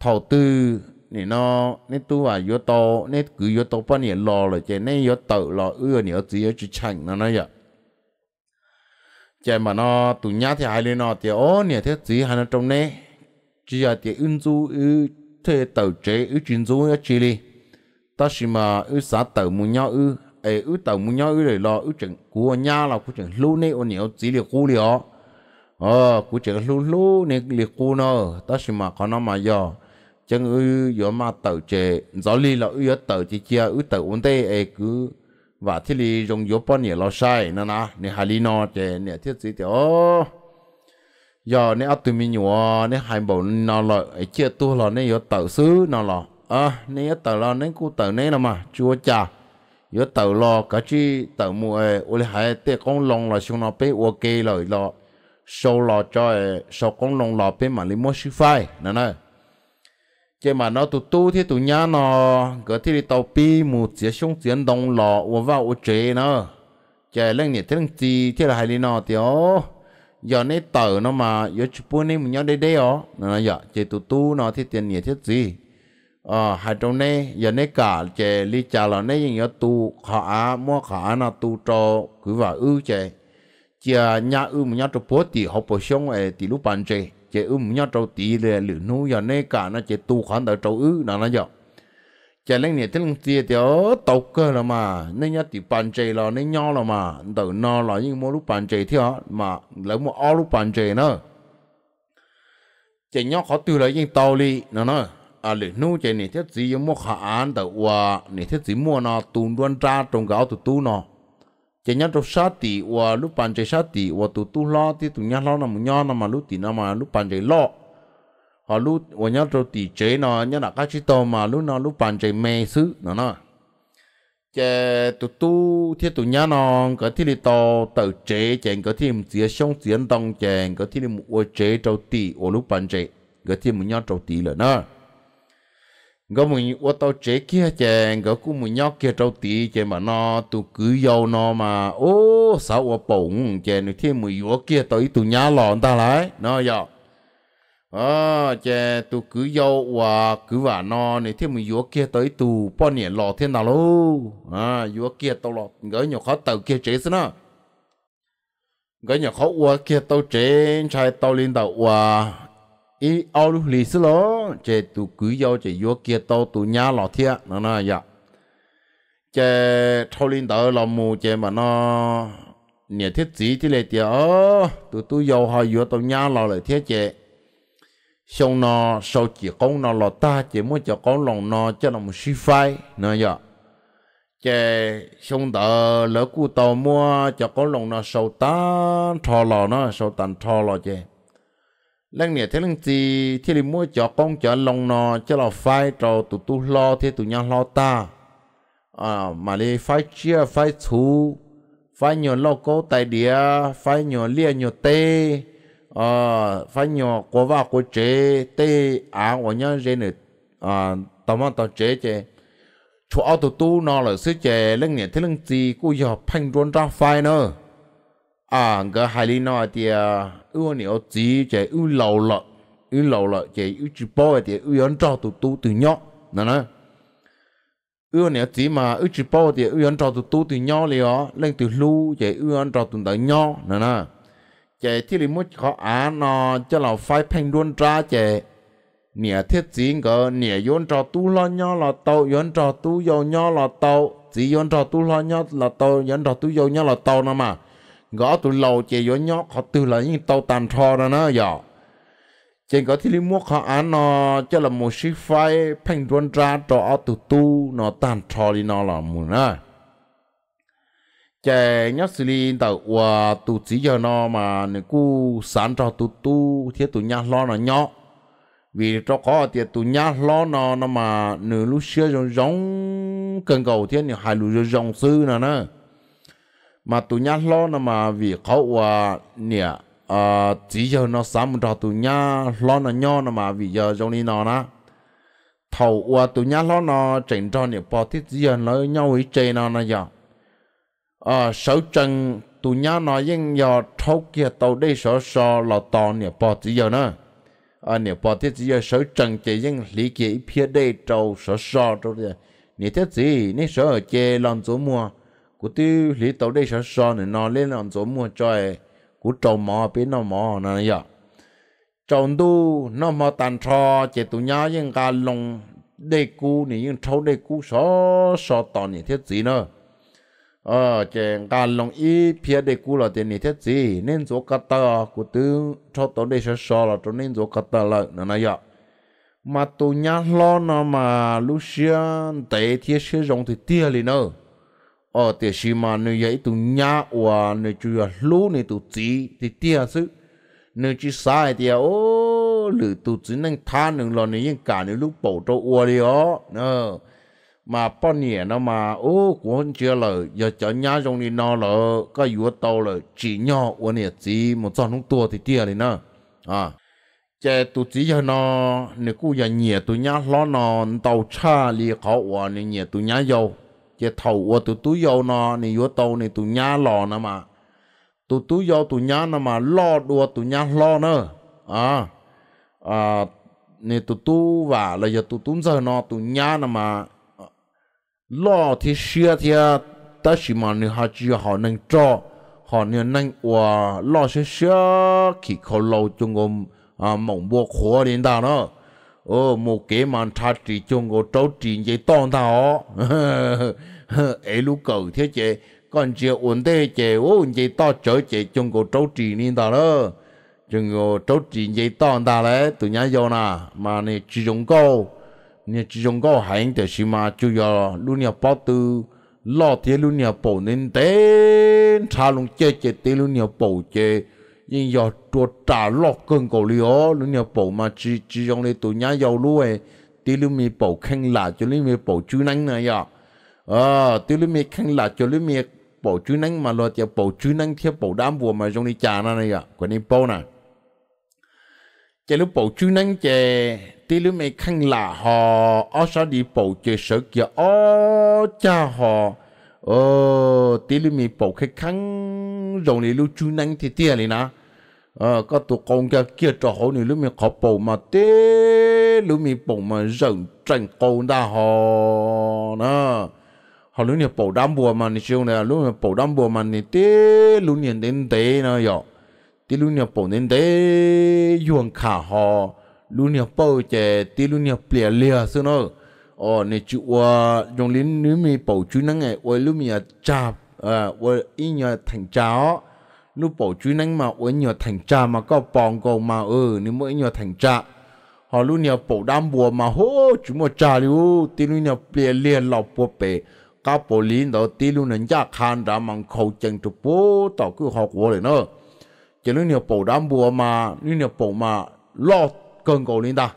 thầu tư 你呢？你都话要到，你佢要到半年老了，即你要到了，二你要直接去请了那呀。即嘛呢，度伢子还哩呢，即哦，你睇自己还能中呢，只要即运输有睇到这有运输要这里，但是嘛有啥到木鸟有，哎有到木鸟有来咯，有整古伢了，古整路呢，我你要自己过了，哦，古整路路呢，你过呢，但是嘛可能嘛要。chẳng ư yo mà tàu chế gió li là ư yo tàu chỉ chia ư tàu ổn tê e cứ và thế li dùng yo bao nhiêu lo sai nè à, nà nè hà li nó chế nè thiết gì thì ô giờ nè ắt tụi mình nhua nè hai bộ nó lọ e chia tu lọ nè yo tàu xứ nó lọ à nè yo tàu lọ nè cu tàu nè nè mà chúa cha yo tàu lọ cả chi tàu mua e ô li hai tê con lông là xuống nó bé ok rồi lọ sâu lọ cho e sau con lông lọ bé mà li mua sư phai nè nè chế mà nó tụ tu thì tụ nhá nó cái thì tàu pi một chiếc xuống chiến đồng lọ u vào u chế nó chế lên nhiệt thằng chi thế là hai lý nó thì ó giờ này tờ nó mà giờ chụp bún này mình nhớ đây đây ó nó giờ chế tụ tu nó thì tiền nhiệt thiết gì ờ hai trong này giờ này cả chế lý trả là này những tu khả mua khả nó tu cho cứ vào ư chế chế nhà ư mình nhớ chụp bún thì học bổ sung ấy thì lúc bàn chế chế ư nhau trâu tí lệ lử nu giờ nê cả nó chế tu khoản đỡ trâu ư nó nó giờ chế lên nè tiếng tia tiêu tộc cơ là mà nên nhá thì bàn chế là nên nhau là mà đỡ nó là những mỗi lúc bàn chế theo mà lấy một ao lúc bàn chế nữa chế nhau khó từ lấy những tàu đi nó nó à lử nu chế nè thiết gì mua khả án đỡ hòa nè thiết gì mua nó tuôn đoan ra trong gạo tụ tu nó chỉ nhớ trong sát tỷ và lúc bàn chạy sát tỷ và tụ tu lo thì tụ nhớ lo là một nhớ là mà lúc tỷ nó mà lúc bàn chạy lo họ lúc và nhớ trong tỷ chế nó nhớ là các chỉ to mà lúc nào lúc bàn chạy mê xứ nó nó chè tụ tu thì tụ nhớ nó có thì là to tự chế chè cái thì mình chia xong chiến đồng chè có thì một chế trong tỷ và lúc bàn chạy cái thì mình nhớ trong tỷ là nó gấu mình ô tô chế kia chè gấu cú mình nhóc kia trâu tí chè mà nó tụ cứ dâu nó mà ô sao ô bổng chè nữa thiên mình ô kia tới tụ nhá lòn ta lại nó dọ, à ờ, chè tụ cứ dâu và cứ vả nó nữa thiên mình ô kia tới tụ bao nhiêu lò thế nào lô à ờ, ô kia tao lò gấu nhiều khó tàu kia chế xin nó gấu nhiều khó ô kia tao chế trai tao lên tàu ô ý ao lúc lì xí lô chè tụ cứ yêu chè yêu kia tao tụ nhá lọ thiệt nó nó vậy, dạ. chè thâu linh tờ lò mù chè mà nó nhà thiết gì thì lại tiệt ơ tụ tụ yêu họ yêu tao nhá lọ lại thiệt chè xong nó sau chỉ con nó lọ ta chè muốn cho con lòng nó cho nó một suy phai nó vậy, dạ. chè xong tờ lỡ cú tàu mua cho con lòng nó sau ta thò lò nó sau tàn thò lò chè lần nè thế lần gì thế thì mua chó con chó lồng nò cho là phai trò tụ tu lo thế tụ nhau lo ta à mà đi phai chia phai chú phai nhỏ lo cố tài địa phai nhỏ lia nhỏ tê à phai nhỏ cố vào cố chế tê à của nhau dễ nữa à tao mong tao chế chế chỗ ao tụ tu nó là sứ chế lần nè thế lần gì cũng giờ phanh đuôn ra phai nữa à cái hai lý nó thì à, ưu nhiều chỉ chạy ưu lâu lợ ưu lâu lợ chạy ưu chỉ bao thì ưu yến cho tụ tụ từ nhỏ nè nè ưu nhiều chỉ mà ưu chỉ bao thì ưu yến cho tụ tụ từ nhỏ liền ó lên từ lu chạy ưu yến cho tụ từ nhỏ nè nè chạy thì liền muốn khó á nó cho là phải phanh luôn ra chạy nè thiết chỉ ngờ nè yến cho tụ lo nhỏ là tàu yến cho tụ dầu nhỏ là tàu chỉ yến cho tụ lo nhỏ là tàu yến cho tụ dầu nhỏ là tàu nè mà gõ tụi lâu chè gió nhóc họ từ lại những tàu tàn thò ra nó giờ dạ. chỉ có thiết lý mua khó án nó cho là một sĩ phái phanh run ra trọ tụ tu nó tàn thò đi nó là muốn á chè nhóc xử lý tàu qua tụ chỉ giờ nó mà nếu cú sản trò tụ tu thiết tụi nhát lo nó nhóc vì cho có thì tụi nhát lo nó nó mà nửa lúc xưa giống giống cần cầu thiết nhiều hai lũ giống sư nó nữa mà ờ, tụi nhá lo nó mà vì khẩu à nè à chỉ giờ nó sắm cho tụi nhá lo nó nho nó mà vì giờ trong đi nó nó thầu à tụi nhá lo nó chỉnh cho nè bỏ thiết giờ nó nhau ấy chơi nó nó giờ à sáu chân tụi nhá nó yên giờ thâu kia tàu đây sợ sợ là to nè bỏ chỉ giờ nữa à nè bỏ thiết giờ sáu chân chỉ yên lý kia phía đây trâu sợ sợ trâu nè thiết gì nè sợ chơi làm chỗ mua cú tư lý tàu đây sao sao này nó lên làm số mua chơi cú trầu mò bên nó mò nó này giờ trồng đu nó mò tàn trò chỉ tụ nhá nhưng cả lồng đây cú này nhưng trâu đây cú xó xó tòn này thiết gì nữa ờ chỉ cả lồng y phía đây cú là tiền này thiết gì nên số cắt tờ cú tư trâu tàu đây sao sao là chỗ nên số cắt tờ là nó này giờ mà tụ nhá lo nó mà lúc xưa tệ thiết sử dụng thì tia liền nữa ở tiệt sĩ mà nơi vậy tụ nhá và nơi chú là lú nơi tụ chỉ thì tiệt sự nơi chỉ sai thì ô lử tụ chỉ năng tha nương lo nơi yên cả nơi lúc bổ cho ua đi ó nè mà bao nhiêu nó mà ô của chưa lời giờ chở nhá trong đi nó lợ có yếu tàu lợ chỉ nhỏ ua nè chỉ một tròn lúc tua thì tiệt đi nè à chế tụ chỉ giờ nó nếu cú giờ nhẹ tụ nhá lo nó tàu cha li khó ua nên nhẹ tụ nhá giàu chỉ thầu qua tụi tú dâu nó nè vô tàu nè tụi nhá lò nè mà tụi tú dâu tụi nhá nè mà lo đua tụi nhá lo nữa à à nè tụi tú và là giờ tụi tú giờ nó tụi nhá nè mà lo thì xưa thì à, ta chỉ mà nè họ chỉ à, họ nâng cho họ nè nâng qua lo xưa xưa khi khó lâu chung gồm à mộng bùa khổ đến đó nữa ờ một cái mà thà chỉ chung gồm trâu chỉ vậy toàn đó ấy lúc cầu thế chị còn chế ổn thế chị ô chị to trở chị trong có trâu trì nên ta đó trong có trâu trì chế to ta đấy tụi nhá vô nà mà nè chỉ dùng câu nè chỉ dùng câu hành thế gì mà chủ yếu luôn nhà bảo tư lo thế luôn nhà bảo nên tên cha luôn chơi chơi thế luôn nhà bảo chơi nhưng giờ chúa trả lo cơn cổ lió luôn nhà bảo mà chỉ chỉ dùng để tụi nhá vô luôn ấy tí luôn mi bảo khen là cho luôn mi bảo chú năng này à ờ tiêu lúc miệt khăng là cho lúc miệt bộ chữ năng mà lo tiệp bộ chữ năng thiệp bộ đám vua mà trong đi trà na này à của nên bộ nè chỉ lúc bộ chữ năng chè tiêu lúc miệt khăng là họ ở sao đi bộ chè sợ kia ở cha họ ờ tiêu lúc miệt bộ cái khăng rồi này lúc chữ năng thì tia này nè ờ có tụ con kia kia trò hổ này lúc mình khó bộ mà tê lúc mình bộ mà rừng trần con đa họ nè ฮอลุนี่ปวดดับัวมันนี่ช่วงเนี้ลุนี่ปวดดับัวมันนี่เดลุนี่เด่นเตดนะยอที่ลุนี่ปวดเด่นเต้ยวงขาหอลุนี่ปวดเจที่ลุนี่เปลี่ยนเลี้ยสนอโอ้ในจู่ว่ายองลินนี่มีปู่จุนังไงวัยรุ่นมีจับเอ่อวัยอินีาถังจ้าลุูกปู่จุนังมาวัยอนีาถังจ้ามาก็ปองกงมาเออนี่มั่วอินยาถังจ้าฮอลุ่นเนี่ยปู่ดำบัวมาโหจุ่มจ้าลิวตีลุ่นเนี่ยเปลี่ยนเลี้ยหลอกปัวเป๋ก็ปลีนตัวตีลูนันจ้าคานดามังเขาจังจุปุ๊ต่อคือหอกวัวเลยเนอะจะนึกเนี่ยปูดามบัวมานี่เนี่ยปูมาลอดเกินเกาหลีตา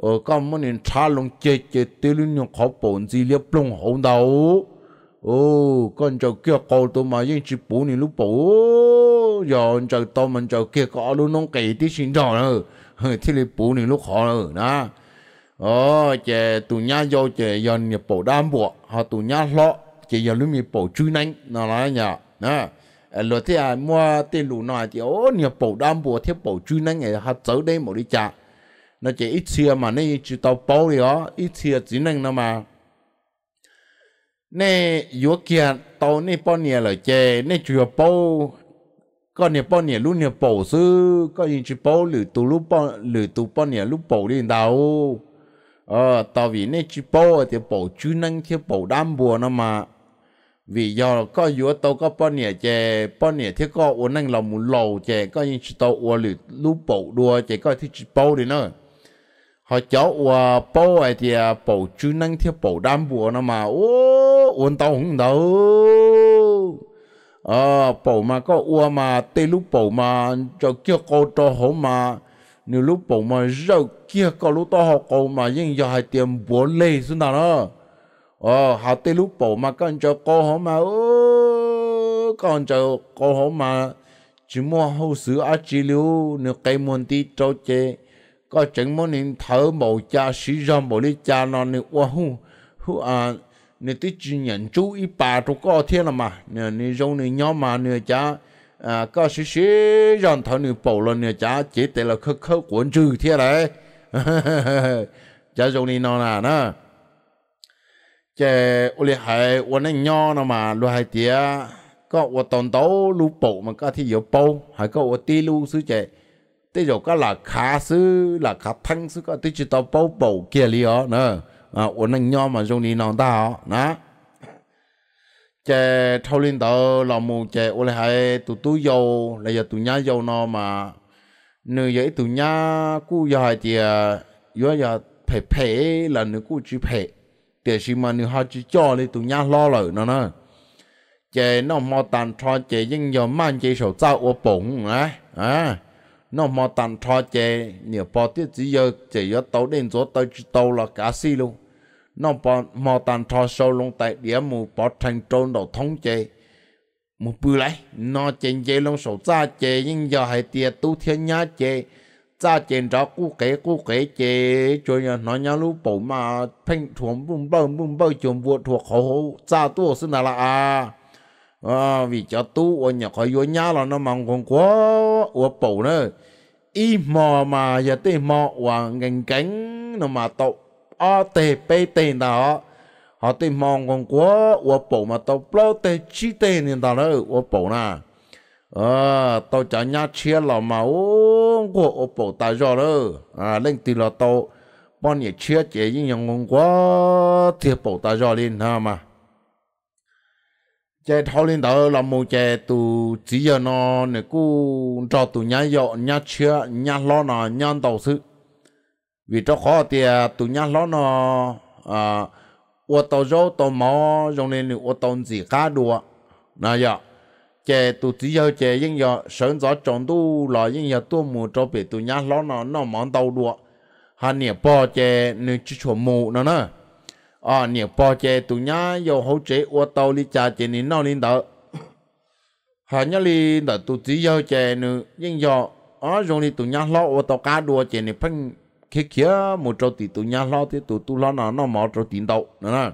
เออก็มันเนี่ยชาลงเจเจตีลุูเนี่ยเขาปูจีเลี้ยปลงหงดาวโอ้ก็จะเกี่ยวกับตัวมายิ่งจุปูนี่ลูกปูย้อนจะตอนมันจะเกี่ยวกับลุกน้องเกย์ที่ชินจอเออที่ลูกปูนี่ลูกขอเนอะ ờ chè tụ nhà giàu chè dân nhà bộ đam bộ họ tụ nhà lọ chè dân lúc mi bộ chui nánh nó nói nhà nè rồi à, thế à mua tiền lù nói thì ô nhà bộ đam bộ thế bộ chui nánh này họ tới đây một đi chả nó chỉ ít xia mà nó chỉ tàu bao đi ó ít xia chỉ năng nó mà nè yếu kia tàu nè bao nhiêu lời chè nè chưa bao có nè bao nhiêu lúc nè bao sư có những chỉ bao lử tụ bao lử lúc bao đi đâu ờ tao vì nên chỉ bố thì bố chú năng thì bố đam bùa nó mà vì do có yếu tố có bao nhiêu chè bao nhiêu thì có uống năng lòng muốn lầu chè có những chỉ tao uống lử lú bổ đua chè có thì chỉ bổ đi nữa họ cháu uống bổ ấy thì à, bổ chú năng thì bổ đam bùa nó mà ô uống tao không đâu ờ bổ mà có uống mà tê lú bổ mà cho kia cô cho hổ mà nếu lúc bổ mà rau kia có lúc to học cầu mà nhưng giờ hai tiền bố lê xuống nào đó ờ họ tê lúc bổ mà con cho cô họ mà ơ con cho cô họ mà chỉ mua hậu sứ á chỉ lưu nếu cây muốn tí trâu chê có chẳng muốn nên thở bầu cha sĩ rong bầu lý cha nó nếu ô hù hù à nếu tí chỉ nhận chú ý bà chú có thiên là mà nếu nếu giống nếu nhóm mà nếu cha à có xí xí dọn thằng nữ bầu lên nè chả chỉ để là khơ khơ cuốn trừ thế đấy chả dùng đi nó là nó chè uli hai uli này nho nó mà lu hai tiếc có uli tòn tấu lu bầu mà có thì yếu bầu hay có uli ti lu xứ chè tí dụ có là khá xứ là khá thăng xứ có tí chỉ tao bầu bầu kia li ó nữa à uli này nho mà dùng đi nó ta ó đó chè thâu lên đó là mù chè ô lại hay tụ tú dầu à, là giờ tụ nhá dầu nó mà nữ vậy tụ nhá cú giờ hay thì giờ giờ phải phải là nữ cú chỉ phải để xí mà nữ hai chỉ cho lên tụ nhá lo lợi nó nè, chè nó mò tàn thọ chè nhưng giờ mang chè sầu tao ô bổng á à nó mò tàn thọ chè nhiều bỏ tiết chỉ dơ chè giờ tàu đến chỗ tàu chỉ tàu là cá xí luôn nó bỏ mò tàn thò sâu lông tại địa mù bỏ thành trôn đầu thống chế mù bư lại nó chênh chê lông sổ ra chê nhưng giờ hãy tiệt tu thiên nhá chê ra chênh rõ cú kế cú kế chê cho nhà nó nhà lũ bổ mà phanh thuồng bùm bơ bùm bơ chuồng vua thuộc khổ hổ ra tu xin là à à vì cho tu ở nhà khỏi vô nhà là nó mong còn quá ở bổ nữa y mò mà giờ tê mò và ngành cánh nó mà tậu o ờ, tê bê tê đó họ tìm mong con quá ủa bộ mà tao bao tê chi tê nên tao nữa ủa bộ nà ờ tao chả nhá chia lò mà ông của ủa bộ ta rồi nữa à lên tì lò tao bọn nhỉ chia chế với nhau con quá thì bộ ta rồi lên ha mà chế thâu lên đó là một chế tụ chỉ giờ nó nè cú cho tụ nhá dọ nhá chia nhá lo nà nhá đầu sự vì cho khó thì à, tụi nhá lo nó à ô tô rô tô mò trong nên ô tô gì cá đùa nà giờ chè tụi chỉ giờ chè nhưng giờ sớm gió tròn tu là nhưng giờ tu mù cho bị tụi nhá lo nó nó món tàu đùa hà nè bò chè nên chỉ chuẩn mù nó nữa à nè bò chè tụi nhá giờ hỗ trợ ô tô đi cha chè nên nó lên đỡ hà nhá lên đỡ tụi chỉ giờ chè nữa nhưng giờ à trong đi tụi nhá lo ô tô cá đùa chè nên phăng khi kia một trâu thì tụi nhà lo thì tụi tụ lo nào nó mò trâu tiền đậu nữa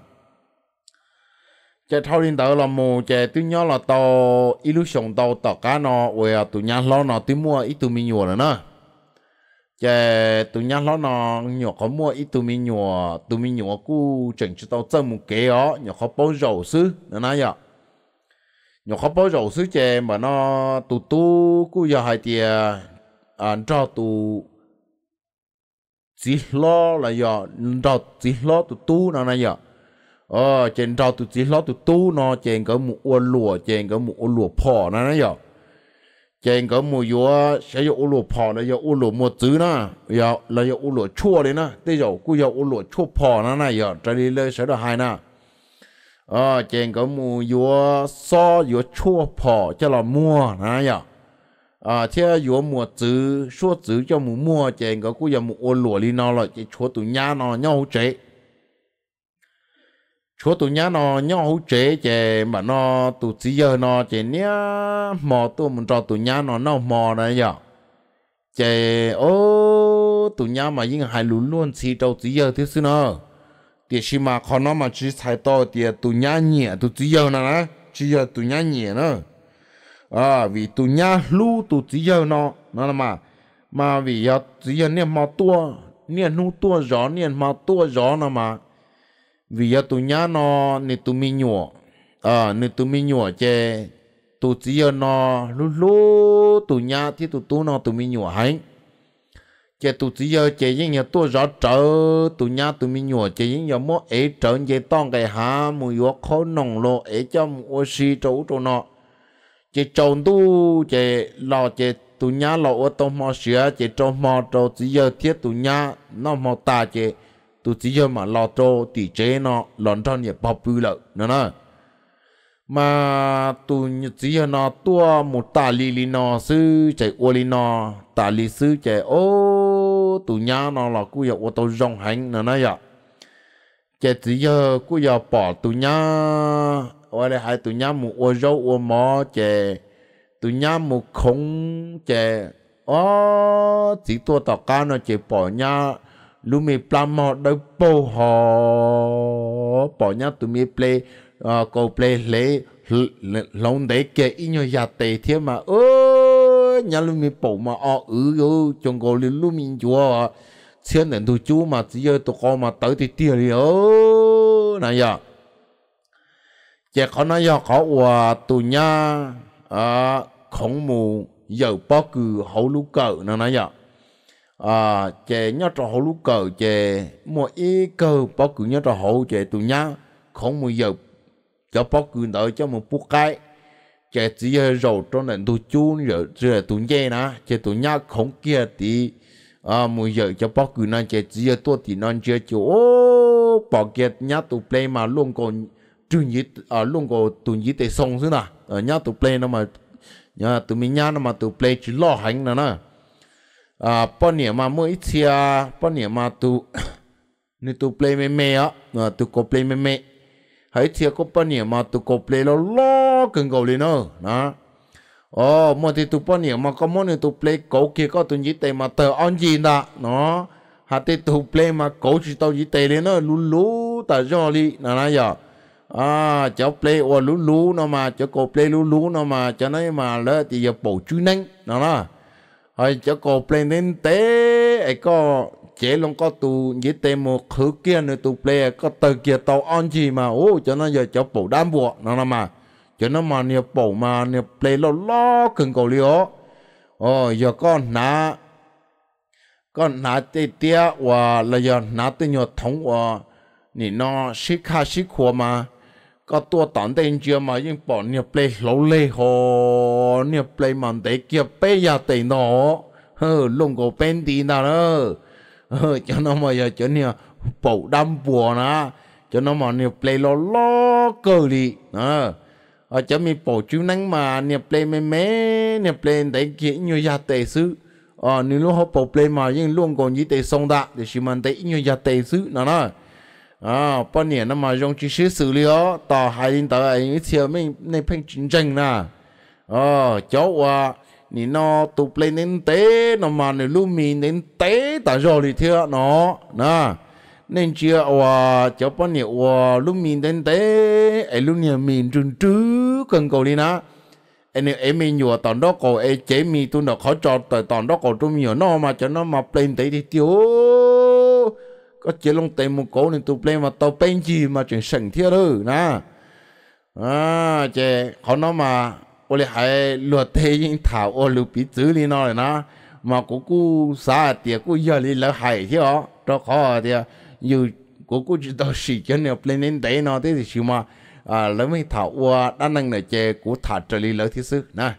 chạy thâu lên tàu là một chạy tụ nhỏ là tàu illusion tàu tàu cá nó về tụi nhà lo nó tụ mua ít tụi mình nhùa nữa nè chạy tụi nhà lo nó nhỏ có mua ít tụi mình nhùa tụi mình nhùa cũ chỉnh cho tàu chân một kế ó nhỏ có bao dầu sư nữa nãy, vậy nhỏ có bao dầu sư chạy mà nó tụi tụ cũ giờ hai tiền ăn à, cho tụi จิลอลายอนดอจิลอตุตูนานายอเออเจนดอตุจิลอตุตูนอเจงก็มูอวนหลัวเจงก็มูอวนหลัวพ่อนานายอเจงก็มูยัวใช้ยอวนหลัวพ่อนายอวนหลัวมัวจื้อนะ ยอเายอวนหลัวชั่วเลยนะเตยอกูยอวนหลัวชั่วพ่อนานายอ จะดีเลยใช้ดอหายนะเออเจงก็มูยัวซ้อยัวชั่วพ่อจะหลอมัวนายอ à thế yo mua chữ số chữ cho mu mua chè có cú yo mu ô lụa li nó rồi chỉ chúa tụi nhá nó nhau chế chúa tụi nhá nó nhau chế chè mà nó tụi chỉ giờ nó chè nia mò tụi mình cho tụi nhá nó nó mò này nhở chè ô tụi nhá mà những hai lún luôn chỉ đâu chỉ giờ thế xí nó thì khi mà con nó mà chỉ thay to thì tụi nhá nhẹ tụi chỉ giờ nó chỉ giờ tụi nhá nhẹ nữa à vì tụ nhà lu tụ chỉ giờ nó nó là mà mà vì à, giờ chỉ giờ niệm mà tua niệm nu tua gió niệm mà tua gió nó mà vì giờ à, tụ nhà nó nè tụ mi nhụa à nè tụ mi nhụa chè tụ chỉ giờ nó lu lu tụ nhà thì tụ tu nó tụ mi nhụa hay chè tụ chỉ giờ chè những nhà tua gió trở tụ nhà tụ mi nhụa chè những nhà mua ấy trở chè tông cái hà mùi gió khó nồng lo ấy trong mua xì trấu trâu nọ chỉ trồng tu chỉ lò chỉ tu nhá lò ô tô mò sửa chỉ trồng mò trâu chỉ giờ thiết tu nhá nó mò ta chỉ tụ chỉ giờ mà lò trâu thì chế nó lòn tròn nhẹ bọc bự lợ nữa nè mà tụ chỉ giờ nó tua một ta li li nó sư chạy ô li nó ta li sư chạy ô tu nhá nó là cứ giờ ô tô rong hành nữa nè vậy chạy chỉ giờ cứ giờ bỏ tu nhá và đây tụi nhá mù ô dâu ô mò chè tụi nhá mù khống chè ô chỉ tua tỏ ca nó chè bỏ nhá lu mi plam mò đâu bô hò bỏ nhá tụi mi play ờ, cầu play lấy lòng đấy kể ít nhau giả tệ mà ơ nhà lu mi bỏ mà ô ứ yo trong cầu lu mi chúa thiên nên tụi chú mà chỉ có tụi con mà tới thì tiền rồi này à chỉ có nói do có hòa tù nha à, khổng mù giờ bó cử hậu lũ cờ nó nói vậy à chè nhớ trò hậu lũ cờ chè mua ý cờ bó cử nhớ trò hậu chè tù nha khổng mù giờ cho bó cử đợi cho một phút cái chè chỉ giờ rồi cho nên tù chú giờ giờ tù nhẹ nè chè tù nha khổng kia thì à mù giờ cho bó cử nó chè chỉ giờ tôi thì nó chưa chú ô bỏ kia nhá tù play mà luôn còn trung à, nhị à luôn có tụi nhị để song xí nào ở ờ, nhà tụi play nó mà nhà tụi mình nhà nó mà tụi play chỉ lo hành nè nè à bao nhiêu mà mới chia bao nhiêu mà tụi nếu tụi play mẹ mẹ á à tụi có play mẹ mẹ hãy chia có bao nhiêu mà tụi có play nó lo cần cầu lên nữa nè ờ mà thì tụi bao nhiêu mà có mỗi tụi play cầu kia có tụi nhị để mà tờ ăn gì nè nó hạt tụi play mà cầu chỉ tao nhị để lên nó lú lú ta cho đi nè nè giờ à, cho play o lú lú nó mà cho cô play lú lú nó mà cho nó mà lỡ thì giờ bổ chú nâng nó nó rồi cho cô play nên té ấy có chế luôn có tù như tê một khứ kia nữa tù play có tờ kia tàu on gì mà ô cho nó giờ cho bổ đam bộ nó nó mà cho nó mà nhiều bổ mà nhiều play lo lo cần cầu lió ồ giờ con nà con nà tê tia và là giờ nà tê nhiều thống và nị nó xích kha xích khua mà ก็ตัวตอนเต็งเจียมายิ่งปอนเนี่ยเปลโลเลยโหเนี่ยเปลมันเตเกียเปยาเตนอเฮ้อลงก็เป็นดีนะเออเออจะน้องมาอย่าจะเนี่ยปูดำปัวนะจะน้องมาเนี่ยเปลโลโลเกลีเอออาจจะมีปูชิ้วนั้นมาเนี่ยเปลไม่แม่เนี่ยเปลแต่เกียอยู่ยาเตซื้ออ๋อนี่ลูกเขาปูเปลมายิ่งล่วงก่อนยี่เตทรงดะเดี๋ยวชิมันเตอยู่ยาเตซื้อนะเนาะ à bao nhiêu năm mà dùng chỉ sử xử lý ó tỏ hai linh tờ nên phanh chính trình nà ờ cháu à nị nó tụp lên đến tế nó mà nị lưu mì đến tế tả rồi thì thưa nó nà nên chia à cháu bao nhiêu à lưu mì đến tế ấy lưu nhiều mì trứ cần cầu đi nà em em mình nhùa tòn đó cổ em chế tôi nó khó trọt tới tòn đó cổ tôi nhiều nó mà cho nó mà lên tế thì tiêu có chế long tây một cố nên tụ play mà tàu bên gì mà chuyển sảnh thiệt rồi nè à chế họ nói mà ô lệ hay luật thế nhưng thảo ô lưu bí chữ đi nó rồi nè mà cũng cú xa tiệt cú giờ đi lỡ hại thế ó cho khó à thì dù cũng cú chỉ tao xì cho nên lên đến đấy nó thế thì xíu mà à lỡ mấy thảo ô đa năng này chế cú thả trở đi lỡ thế sự nè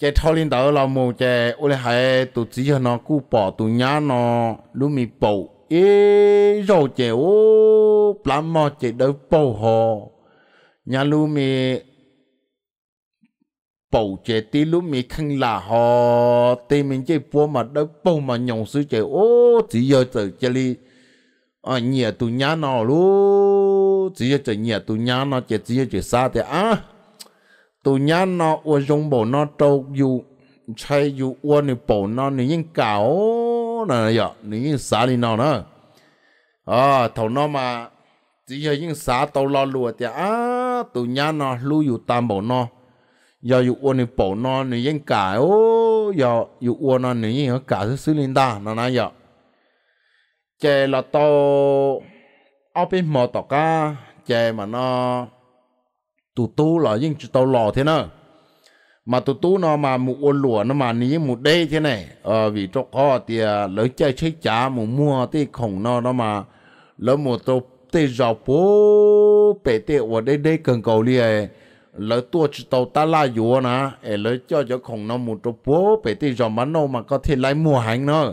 chế thôi linh đầu là một chế ô lê hai tổ chỉ cho nó cụ bỏ tổ nhá nó lúc mi bỏ ê rồi chế ô lắm mà chế đâu bỏ họ nhà lúc mi bỏ chế tí lúc mi khăn là họ tí mình chế bỏ mà đâu bỏ mà nhộng sư chế ô chỉ giờ tự chế đi à nhà tổ nhá nó luôn chỉ giờ chế nhà tổ nhá nó chế chỉ giờ chế xa thế à tụ nhá nó ua dùng bổ nó trâu dù chạy dù ua nì bộ nó nì yên cảo nè yọ dạ, nì yên xá nì nó nè à thầu nó mà chỉ giờ yên xá tàu lo lùa thì à tụ nhá nó lưu dù tam bổ nó giờ dù ua nì bộ nó nì yên cảo giờ dù ua nó nì yên cả sư sư linh ta nó nè yọ dạ. chè là tàu ở bên mò tàu cá chè mà nó tu tu là nhưng tàu lò thế nè. mà tu tu nó mà mù ôn lụa nó mà ní mù đê thế này ờ vì trong kho thì lỡ chơi chơi chả mù mua thì khổng nó nó mà lỡ một tô tê giàu bố bể tê ở đây đây cần cầu liền lỡ tua chỉ tàu ta la dùa nà ê lỡ cho cho khổng nó một tô bố bể tê giàu mà nó mà có thể lấy mua hàng nó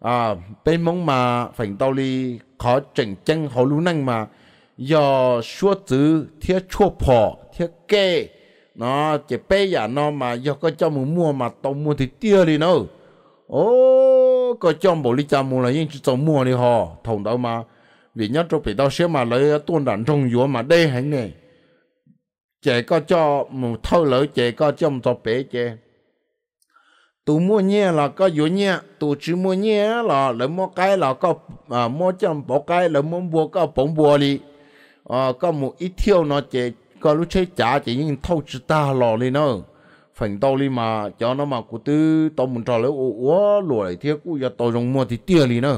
à bên mong mà phải tàu đi khó chỉnh chân khó lú năng mà giờ số chữ, thiết chua phò thiết kê nó chỉ bé nhà nó mà giờ có cho mình mua mà tao mua thì tiêu đi nó ô có cho bộ lý cha mua là nhưng chỉ tao mua đi họ thùng đâu mà vì nhất trong bị tao sẽ mà lấy tuôn đạn trong vua mà đây hẳn nè trẻ có cho một thâu lỡ trẻ có cho một tao bé trẻ tụ mua nhẹ là có dụ nhẹ tụ chỉ mua nhẹ là lấy mua cái là có à, mua chăm bỏ cái là mua bùa có bóng bùa đi ờ có một ít thiếu nó chế có lúc chế trả chỉ những thâu chữ ta lò đi nó phần tao đi mà cho nó mà cụ tư tao muốn cho lấy ô ô lùa lại thiết cụ giờ tao dùng mua thì tia đi nó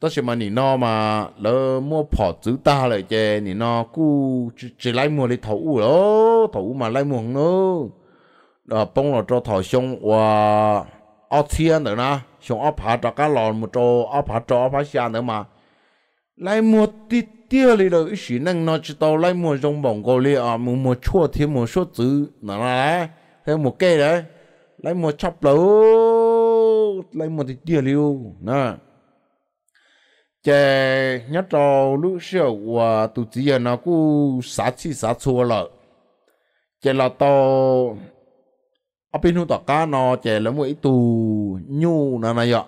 tất nhiên mà nị nó mà lỡ mua bỏ chữ ta lại chế nị nó cụ chỉ, lấy mua lấy thầu u đó thầu mà lấy mua không nó à, bông là cho thầu xong và ở thiên nữa na xong ở phá cho cá lòn một chỗ ở phá cho ở phá xa nữa mà lấy mua tít tiêu lì đâu ít năng nó chỉ tàu lấy mua trong bỏng gò lì à mua mua chua thì mua số chữ nà nà thế một cây đấy lấy mua chắp lâu lấy mua thì tiêu liu nè chè nhớ trò lúc sau của tổ chỉ là nó cũng sát chi sát chua lợ chè là to ở bên hụt cá nó chè là ít tù nhu nà nà ạ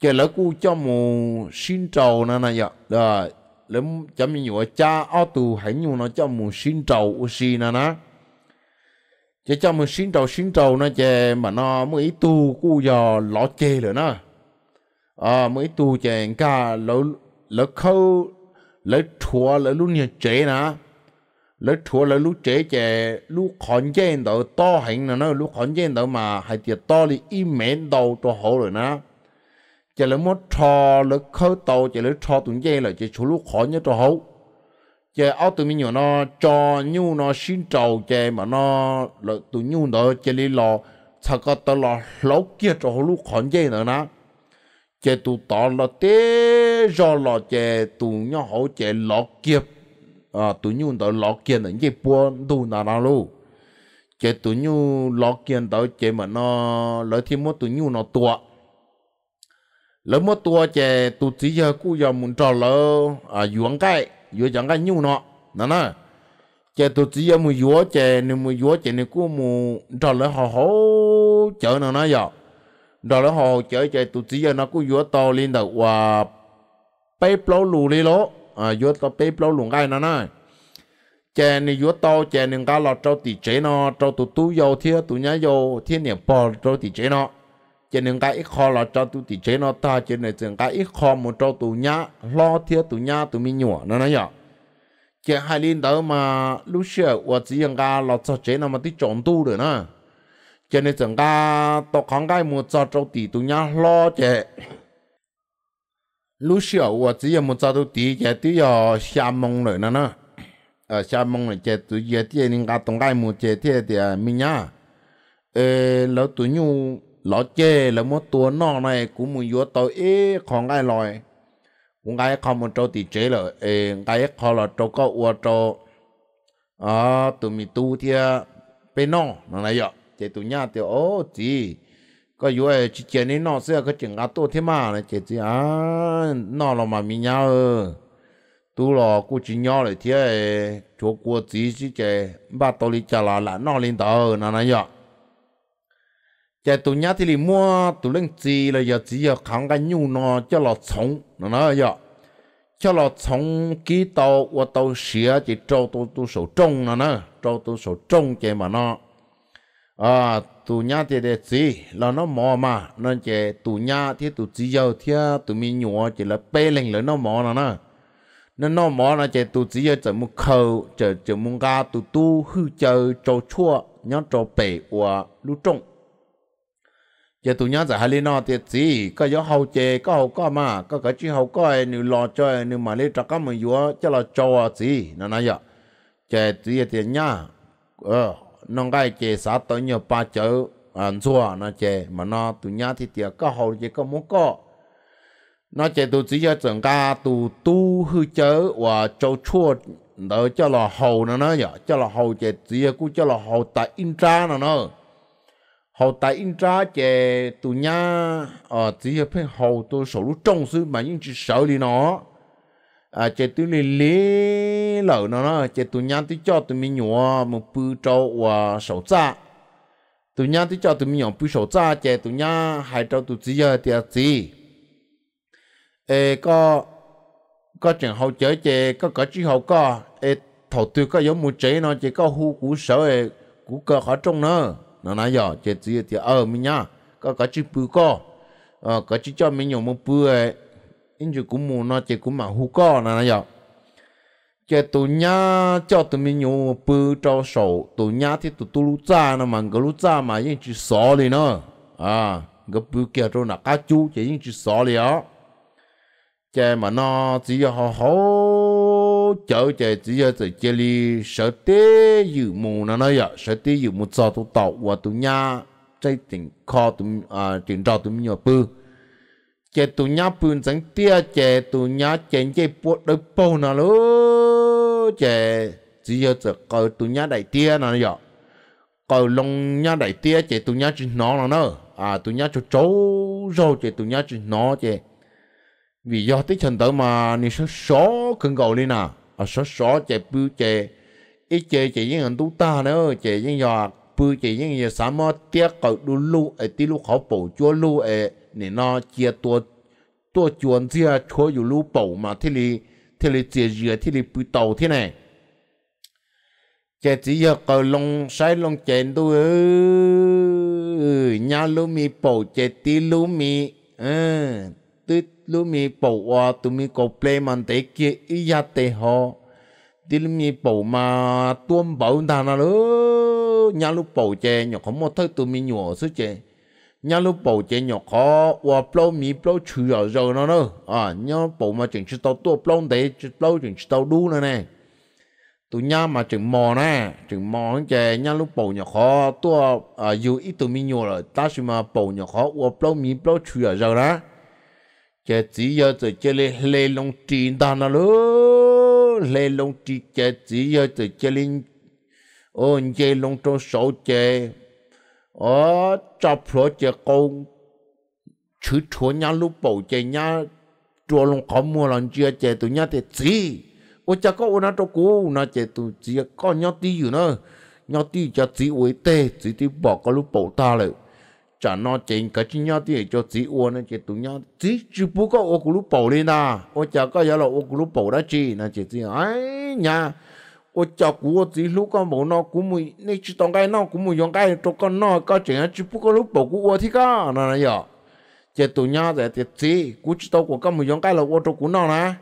chè là cũng cho mù xin trầu nà nà ạ rồi lỡ cho mình nhựa cha ô tù hãy nhu nó cho một xin trầu u xì nè nè chứ cho một xin trầu xin trầu nó chè mà nó mới tu cu giờ lọ chê rồi nè à mới tu chè cả lỡ lỡ khâu lỡ thua lỡ luôn nhà chế nè lỡ thua lỡ lúc chế chè lúc khẩn chê đầu to hành nè nó lúc khẩn chê đầu mà hay tiệt to thì im mến đầu cho hổ rồi nè chỉ là muốn trò là khâu tàu chỉ là trò tụi dây là chỉ chủ lúc khó nhớ trò hậu chỉ áo tụi mình nhỏ nó cho nhu nó xin trầu chỉ mà nó là tụi nhu đó chỉ là lò sao có tao là lâu kia trò lúc khó dây nữa nè chỉ tụi tao là tế do là chỉ tụi nhỏ hậu chỉ lọ kiếp à tụi nhu đó lọ kia là cái buồn đủ nà nà luôn chỉ tụi nhu lọ kia đó chỉ mà nó lấy thêm một tụi nhu nó tuột lỡ mất tua chè tụt tí giờ cũng giờ muốn trò lỡ à yuống cái yuống chẳng cái nhiêu nọ nè nè chè tụt tí giờ muốn yuống chè nên muốn yuống chè nên cũng muốn trò lỡ họ hổ chở nó nó giờ trò lỡ họ chở chè tụt tí giờ nó cũng yuống to lên được và bay plau lù lên lỗ à yuống to bay plau lù cái nè nè chè nên yuống to chè nên cá lọt trâu tỉ chế nọ trâu tụt tu dầu thiê tụi nhá dầu thiên nè bò trâu tỉ chế nọ cho nên cái ít khó là cho tụi tỷ chế nó ta cho nên chẳng cái ít khó một cho tụi nhá lo thiếu tụi nhá tụi mình nhỏ nó nói nhỏ chỉ hai linh đó mà lúc xưa và chỉ rằng cái lo cho chế nó mà tí chọn tu được nè, cho nên chẳng cái tao kháng cái một cho cho tỷ tụi nhá lo chế lúc xưa và chỉ rằng một cho tụi tỷ chế tí giờ xa mong rồi nó nè, ở ờ, xa mong rồi chế tụi giờ thì nên cái tổng cái một chế thì thì à, mình nhá ờ lỡ tụi nhung lọ chê là một tua nọ này cũng muốn vô tàu ế còn ai lòi cũng cái không muốn trâu thì chế là ê cái khó là trâu có trâu à tụi mình tu thì bê nọ nó này chế tụi nhà thì ô gì có vô ấy chế nên nọ xưa có chừng ăn tô thế mà này chế gì à nọ là mà mình nhau tu là cô chỉ nhau lại thì chỗ cô chỉ chỉ ba tô đi chả là nọ lên tàu nó này giờ tụi nhá thì mua tụi lên gì là giờ chỉ giờ kháng cái nhu nó cho lọ sống nó giờ cho lọ sống ký tàu và tàu xía chỉ trâu tụ tụ sổ trông nó nè trâu tụ sổ trông mà nó à tụi nhá thì để là nó mò mà nên chỉ tụi nhá thì tụi chỉ giờ thì tụi mình nhua chỉ là bê lên là nó mò nó nó mò nó chỉ tụi chỉ giờ chỉ một khâu chỉ chỉ một ga tụi tu hư chơi trâu chua nhá trâu bể và lũ trông giờ tụi nhớ giải hai nó tiệt gì có gió hậu chè có hậu có mà có cái chi hậu có nữ lò cho nữ mà lấy trắc có mình vừa cho là cho gì nó nói vậy chè tụi tiền nhá ờ nó cái chè sát tới nhiều ba chữ ăn à, xua, nó chè mà nó tụi nhá thì tiệt có hậu chè có muốn có nó chè tụi chỉ cho trường ca tụ tu hư chớ và châu chua đỡ cho là hậu nó nói vậy cho là hậu chè chỉ cũng cho là hậu tại in tra nó nói hầu tại in ra chè tù nha ở ờ, chỉ hiệp phải hầu tôi sổ lúc trong sư mà những chỉ sợ đi nó à chè tứ lì lì lỡ nó nó chè tù nha tôi cho tụi mình nhỏ một bự trâu và sổ cha tù nha tôi cho tụi mình nhỏ bự sổ cha chè tù nha hai trâu tụi chỉ hiệp thì gì à ê có có chẳng hậu chơi chè có có chỉ hậu có ê thầu tư có giống một chế nó chỉ có hu củ sở ê củ cơ khó trong nữa nó nói giờ chết gì thì ở ờ, mình nhá có có chữ bự co ờ có chữ cho mình nhiều một bự ấy in chú cũng muốn nó chết cũng mà hú co nó nói giờ chết tụi nhá cho tụi mình nhiều một bự cho sổ tụi nhá thì tụi tụi lú cha nó mà cái lú cha mà những chú sọ đi nó à cái bự kia rồi nó cá chú chết những chú sọ đi á chết mà nó chỉ họ hổ chở chạy chỉ là chạy chạy đi, sợ tê dự mù nó nói vậy sợ tê dự mù cho tụ tàu và tụ nhà chạy tiền kho tụ à tiền trò tụ nhà bự chạy tụ nhà bự chẳng tia chạy tụ nhà chạy chạy bộ đôi bộ nào lú chạy chỉ là chạy cầu tụ nhà đại tia nó vậy cầu long nhà đại tia chạy tụ nhà chỉ nó nó nữa à tụ nhà chỗ chỗ rồi chạy tụ nhà chỉ nó chạy vì do tới chân tử mà nên số số cần cầu lên nào. ở xó xó chạy bưu chạy ít chạy chạy những hành tú ta nữa chạy những giờ bưu chạy những giờ sáng mơ tiếc cậu đu lu ở tí lu khó bổ chúa lu ở nè nó chia tua tua chuồn chia chúa dù lu bổ mà thế li thế li chia dừa thế li bưu tàu thế này chạy chỉ giờ cậu lông sai lông chạy đu nhà lu mi bổ chạy tí lu mi ừ tu lu mi bầu wa tu mi có play man te kia ý ya te ho đi lu mi bầu mà tuôn bầu ta na lu nhà lu bầu che nhỏ không một thứ tu mi nhỏ số che nhà lu bầu che nhỏ khó wa plo mi plo chữ ở rồi nó nữa à nhà bầu mà chừng chỉ tao tu plo để chỉ plo chừng chỉ tao đu nữa nè tụi nhà mà chừng mò nè chừng mò anh chè nhà lúc bầu nhỏ khó tua à dù ít tụi mi nhiều rồi ta chỉ mà bầu nhỏ khó wa plo mi plo chữ ở rồi đó chả chỉ giờ từ chơi lên lê long trì ta nó lú lê long trì chả chỉ giờ từ chơi lên ôn chơi long trong sổ chơi ở chập lúa chơi công chữ chúa nhà lúc bầu chơi nhà chúa long có mua lần chơi chơi tụi nhá thì chỉ ô chả có ô nó cho cú nó chơi tụi chỉ có nhà tí gì nữa nhau tí chả chỉ uế tê chỉ tí bỏ có lúc bầu ta rồi chả nó chỉnh cái chi nhau thì cho chỉ uo nó chỉ tụi nhau chỉ chỉ bố có ô cú lú bầu lên à ô chả có giờ là ô cú lú bầu đó chi nó chỉ chỉ ấy nhá, ô chả cú ô chỉ lú có bầu nó cú mùi nên chỉ tông cái nó cú mùi giống cái cho con nó có chỉnh chỉ bố có lú bầu cú ô thì có nó này giờ chỉ tụi nhau thì thì chỉ cú chỉ tông của con mùi giống cái là ô cho cú nó nè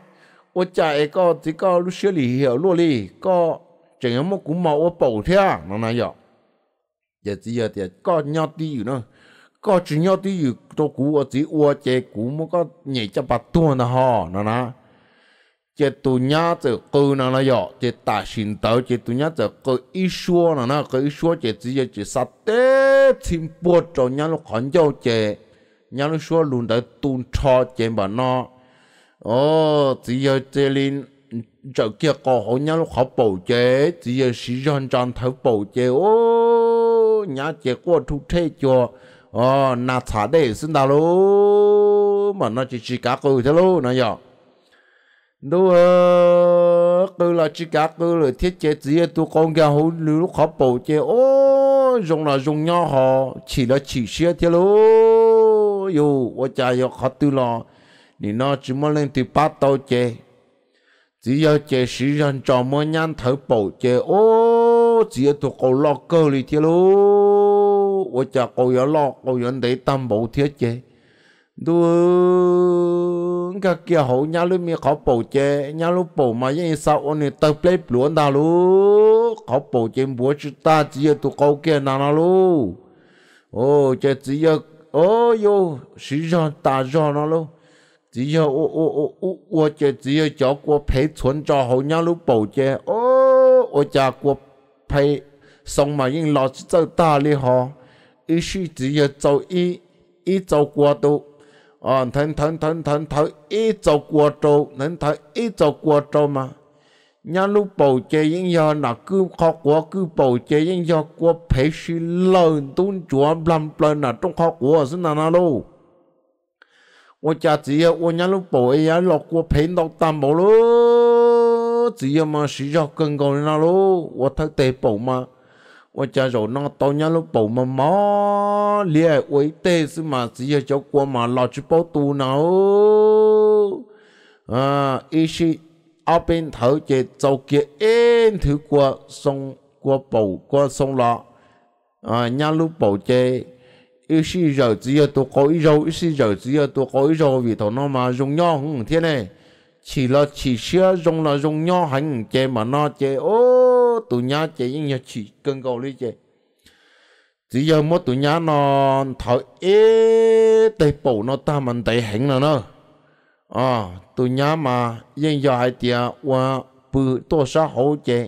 ô chả ấy có chỉ có lú xử lý hiểu lúa lì có chỉnh một cú màu ô bầu thế à nó này giờ giờ chỉ giờ thì có nhau đi nữa có chỉ nhau tí gì tôi cú ở tí ua chè cú mà có nhảy cho bà tuôn nó ho nè, nó chè tù nhá từ cơ nó nó dọ chè tả xin tớ chè tu nhá từ cơ ít xua nè, nó cơ ít xua chè tí chè sát tế xin bùa cho nhá nó khẩn dâu chè nhá nó xua luôn tới tuôn cho chè bà nó ồ ờ, tí giờ chè linh chỗ kia có hổ nhá nó khó bầu chè tí giờ sĩ dân tròn thấu bầu chè ô nhá chè qua thu thế cho ờ nà thả xin ta mà nó chỉ chỉ cá cừ thế lô nó nhỏ đâu ơ cừ là chỉ cá cừ là thiết chế gì con kia hú lưu khó bổ chế ô dùng là dùng nhau họ chỉ là chỉ xe thế lô yo ô cha yo khó tư lo thì nó chỉ muốn lên từ bát tàu chế chỉ có chế sử dụng cho mỗi nhân thử bổ chế ô chỉ tu con lo cơ đi thế 我就高要落，高要地担保贴 chế. Đu các kia hậu nhà lúc mi khó bổ chế, nhà lúc bổ mà yên sao ôn tập lấy luôn ta lu. Khó bổ chế bố chứ ta chỉ tu câu kia nà nà lu. Ô chế chỉ yêu, ô yêu, sĩ ra ta ra nà Chỉ yêu, ô ô ô ô, ô chế chỉ yêu cho qua hậu nhà lúc bổ chế. Ô, ô cha qua 一系只要走一一走过度，啊，腾腾腾腾腾一走过度，能腾一走过度嘛？nhà lúc bầu chế những giờ là cứ khó quá cứ bầu chế những giờ quá phải xí lớn tuôn chúa làm lên là trong khó quá xin là nào luôn 我家只要我家路保一呀，落过平到淡薄咯，只要嘛是要更高的那咯，我他得保嘛。我家肉那到伢路包嘛嘛，你爱为得是嘛，只要叫过嘛，老去包肚呢哦。啊，一是阿边头节做节烟 thứ à, à, qua sông qua bầu qua sông lọ à nhà lúc bầu chế ít xí à, giờ chỉ tôi có rồi ít xí chỉ tôi có rồi vì thằng nó mà dùng nhau không thế này chỉ là chỉ xưa dùng là dùng nhau hành chế mà nó chế ô mua tụi nhà chị nhưng nhà chỉ cần cầu lý chị chỉ giờ mua tụi nhá nó thở ế tây bộ nó ta mình tây hẹn nó nó à tụi nhá mà nhưng giờ hai tia qua bự to sao hậu chị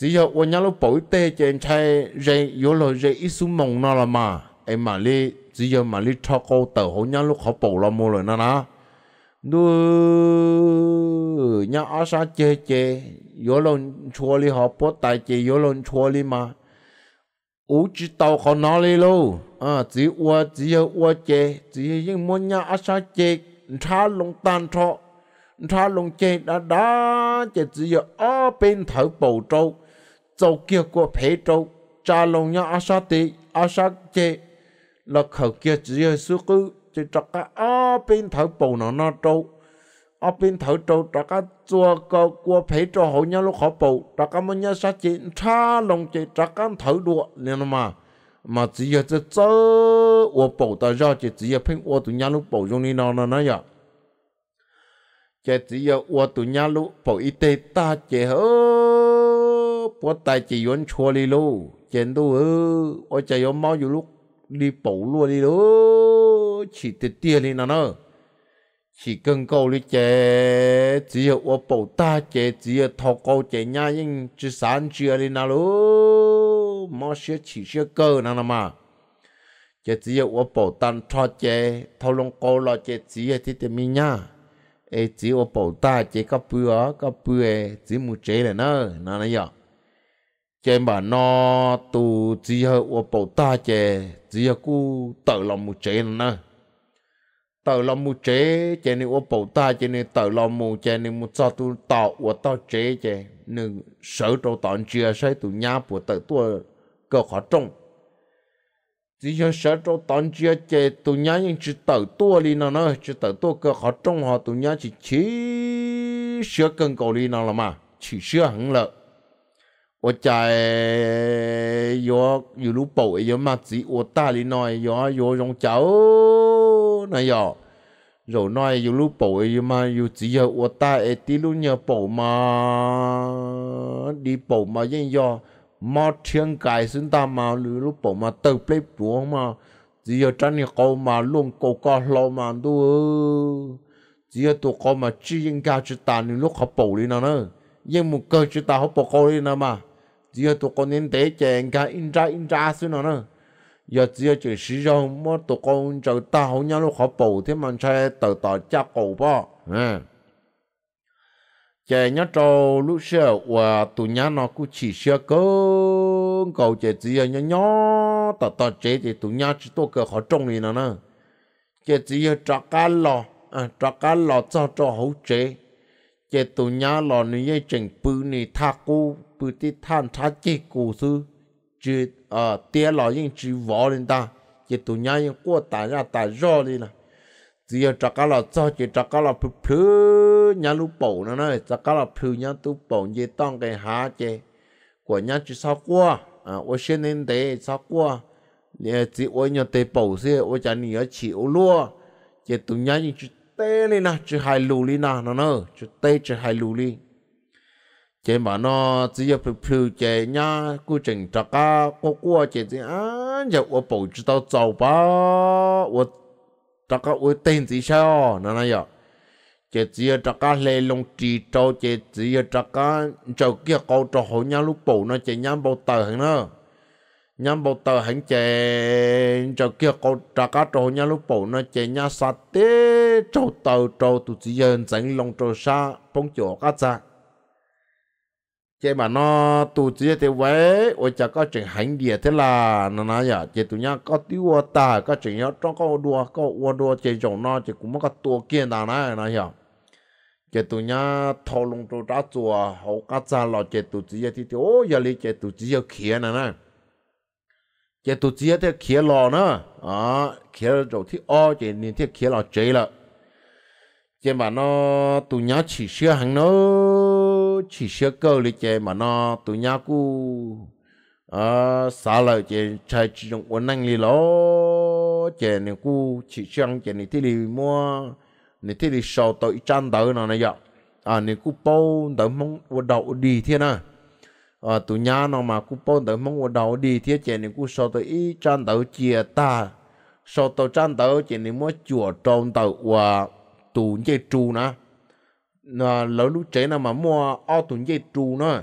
chỉ giờ qua nhá nó bội tê chị chạy rây yếu lo rây ít xuống mông nó là mà em mà đi chỉ giờ mà đi cho cô tờ hậu nhá lúc họ bổ lo mua rồi nó nó đu nhà ở sa chê chê yếu lon chua li họ bó tài chê yếu lon chua li mà ủ chỉ tàu họ nói li lô à chỉ ua chỉ yêu ua chê chỉ những muốn nhà ở sa chê cha lông tan cho cha lông chê đã đã chê chỉ yêu ở bên thở bầu trâu Châu kia của phế trâu cha lông nhà ở sa tê ở sa chê là khẩu kia chỉ yêu suốt cứ chỉ cho cái ở bên thở bầu nó nó trâu ở bên thở trâu cho cái chua cơ cua phải cho hậu nhau lúc khó bầu cho cái muốn nhau sao chỉ cha lòng chỉ cái thở đùa liền mà mà chỉ giờ chỉ chớ ô bầu ta ra chỉ chỉ giờ phim ô tụi nhau lúc bầu trong đi nó nó nó chỉ chỉ giờ ô tụi nhau lúc y tế ta chỉ hơ bảo tài chỉ yến chua đi luôn chén đâu ơ ôi chỉ yến mau dù lúc đi bầu luôn đi luôn chỉ tiệt tiền đi nó nữa chỉ cần câu lý chế chỉ hiệu ở bộ ta chế chỉ hiệu thọ câu chế nhà nhưng chỉ sản chưa đi nào lú mà sẽ chỉ sẽ cơ nào mà chế chỉ hiệu ở bộ tan thọ chế thọ long câu lo chế chỉ hiệu thì thì mi nhá ê chỉ ở bộ ta chế cấp bữa cấp bữa chỉ một chế là nó nó này vậy chế mà nó tu chỉ hiệu ở bộ ta chế chỉ hiệu cú tự lòng một chế là nó tờ lo mu chế chế nên ô bầu ta chế nên tờ lo mu chế nên mu cho tu tọ ô tọ chế chế nên sở trâu tọn chia sai tu nhá của tờ tua cơ khó trông chỉ cho sở trâu tọn chia chế tu nhá nhưng chỉ tờ tua li nó nó chỉ tờ tua cơ khó trông họ tu nhá chỉ chỉ sửa cân cầu li nó là mà chỉ sửa hẳn lợi cháu 那要。rồi nói yêu lúc bổ yêu mà yêu chỉ yêu ở ta ở đi lúc nhớ bổ mà đi bổ mà yên yo mà thiên cải sinh ta mà lúc bổ mà tự bế bổ mà chỉ yêu chân yêu câu mà luôn câu cá lo mà tu chỉ yêu tu câu mà chỉ yên cả chỉ ta nên lúc học bổ đi nào nữa yên một cơ chỉ ta học bổ câu đi nào mà chỉ yêu tu câu nên để chèn cả in ra in ra xí nào nữa giờ giờ chỉ sử dụng mà tụi con chờ tao nhau nó khó bầu thế mà xe tờ tờ cha cầu bò à chè nhá trâu lúc xưa và tụi nhá nó cũng chỉ xưa cơ cầu chè gì nhá nhó tờ tờ chế thì tụi nhá chỉ tôi cơ khó trông gì nè chè gì trả cá lò à trả cá lò cho cho hậu chế chè tụi nhá lò này chỉnh bự này tha cô bự tí than tha chế cô sư chết ờ tia lò yên chỉ vò lên ta chỉ tụ nhá qua tả ra tả rõ đi nè chỉ ở trạc cá lò chỉ trạc cá lò phứ phứ nhá lú bầu nó nói trạc cá lò phứ nhá tu bầu gì tông cái của nhá chỉ sao qua à ô xin nên tế sao qua chỉ ô nhá tế bầu xe ô chả nhớ chỉ ô lúa chỉ tụ chỉ tê lên nè chỉ hai lù lên nè nó nói chỉ tê chỉ hai lù lên chế mà nó chỉ có phụ phụ chế nhá cứ chỉnh cho cả cô cô chế gì à giờ tôi bảo chỉ tao giàu ba tôi cho cả tôi tên gì sao nó nói à, chế chỉ cho cả lê long chỉ cho chế chỉ cho cả cho kia câu cho hội nhau lúc bổ nó chế nhắm bao tờ hơn nữa nhắm bộ tờ hắn chè cho kia cô trả cá trâu nhá lúc bộ nó chè nhá sát tế trâu tờ trâu tụt dân dẫn lòng trâu sa, phong chỗ cá chạc chế mà nó tu chế thế vậy ôi chả có chuyện hành địa thế là nó nói vậy. chế tụi nhá có tiêu ta có chuyện nhá trong có đua có ua đua chế chồng nó chế cũng mất có tua kia đà này nó hiểu chế tụi nhá thâu lông trâu trá chùa hậu cá cha lò chế tụi chế thì thì ôi giờ lý chế tụi chế khía này nè chế tụi chế thế khía lò nữa à khía rồi thì ô chế nên thế khía lò chế là chế mà nó tụi nhá chỉ xưa hàng nữa chỉ sửa cơ lý chè mà nó tụi nhau cú à ờ, xả lời chè chạy chỉ dùng uốn năng lý lỗ chè này cú chỉ sang chế này thì đi mua này thì đi sầu tội chăn đỡ nó này vậy à này cú bao đỡ mong uốn đậu đi thế nè à ờ, tụi nhau nó mà cú bao đỡ mong uốn đậu đi thế chế này cú sầu tội chăn đỡ chia ta sầu tội chăn đỡ chế này mua chùa tròn đỡ và tụi chè trụ nữa nó lỡ lúc chế nào mà mua ao tụng dây trù nó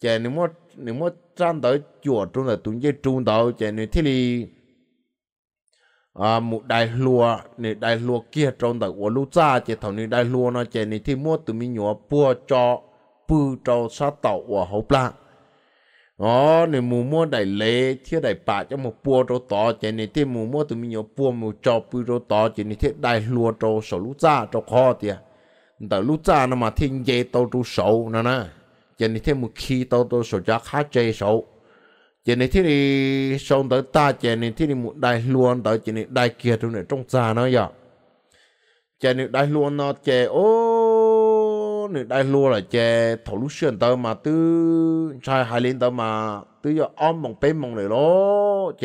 chè nếu mua nếu mua trang tới chùa trong là tụng dây trù đó chè nếu thế thì à một đại lúa nếu đại lúa kia trong là của lúc ra chè thằng nếu đại lúa nó chè nếu thì mua từ mi nhỏ bùa cho bù cho sát tàu của hậu plan ó nếu mua mua đại lệ thiết đại bạ cho một bùa cho to chè nếu thì mua mua từ mi nhỏ bùa một cho bù cho to chè nếu thì đại lúa cho sổ lúc ra cho kho tiền แต่ลูกจ้านะมาทิ้งเยโตดูโสนะนะเจนี่ที่มุขีโตดูสสจะฆ่าเจ้สเจนี่ที่นี่ส่งต่อตาเจนี่ที่นี่มุได้ล้วนต่อเจนี่ได้เกียรติตนีตรงจ้าเนาะอย่าเจนี่ได้ล้วนเนาะเจโอ้นี่ได้ล้วนละเจถลุเชื่อนต่อมาตื้อชายหายลินต่อมาตื้อยออมมองเป้มองเลยล้อเจ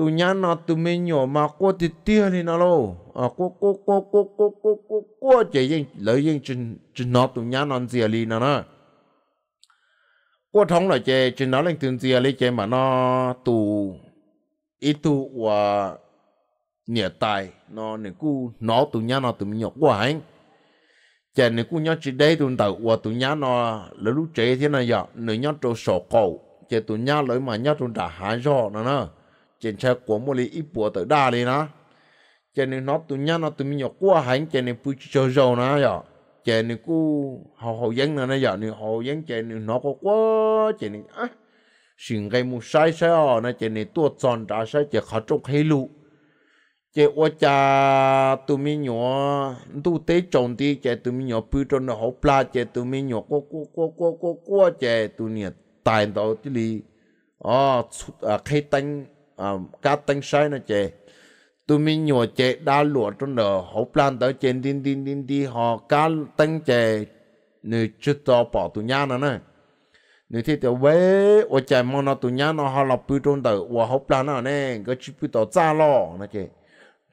tu nhá nó tu mới nhỏ mà qua thì tia thì nó lô à qua qua qua qua qua qua qua qua chỉ riêng lấy riêng trên trên nó tu nhá nó gì ali nó nó qua thống là chơi trên nó lên thường gì ali chơi mà nó tu ít tu và nhẹ tài nó nên cú nó tu nhá nó tu mới nhỏ qua anh chè nên cú nhá chỉ đây tu tàu và tu nhá nó lấy lúc chế thế này giờ nên nhá trâu sổ cầu chè tu nhá lấy mà nhá tu đã hái rõ nó nó trên xe của một lý ít bùa tới đa lý nó cho nên nó tụi nhá nó tụi mình nhỏ quá hành cho nên bùi chơi dầu nó giờ cho nên cú hậu hậu dân nó giờ nên hậu dân cho nên nó có quá cho nên á xin gây một sai sai ở nó cho nên tua tròn trả sai cho khó trục hay lụ chế ô cha tụi mình nhỏ tu tế trồng đi chế tụi mình nhỏ bự trồng nó hậu pla chế tụi mình nhỏ quá quá quá quá quá quá chế tụi mình tài đầu tí lì ờ, à khai tăng Ờ, cá tăng sai nó chè tụi mình nhỏ chè đa lụa trong đó họ plan tới chè đi đi đi đi họ cá tăng chè nữ chút to bỏ tụi nhà nó nè nữ thì tiểu bé ở chè mong nó tụi nhà nó họ lọc bự trong đó và họ plan nó nè có chút bự tàu cha lo nó chè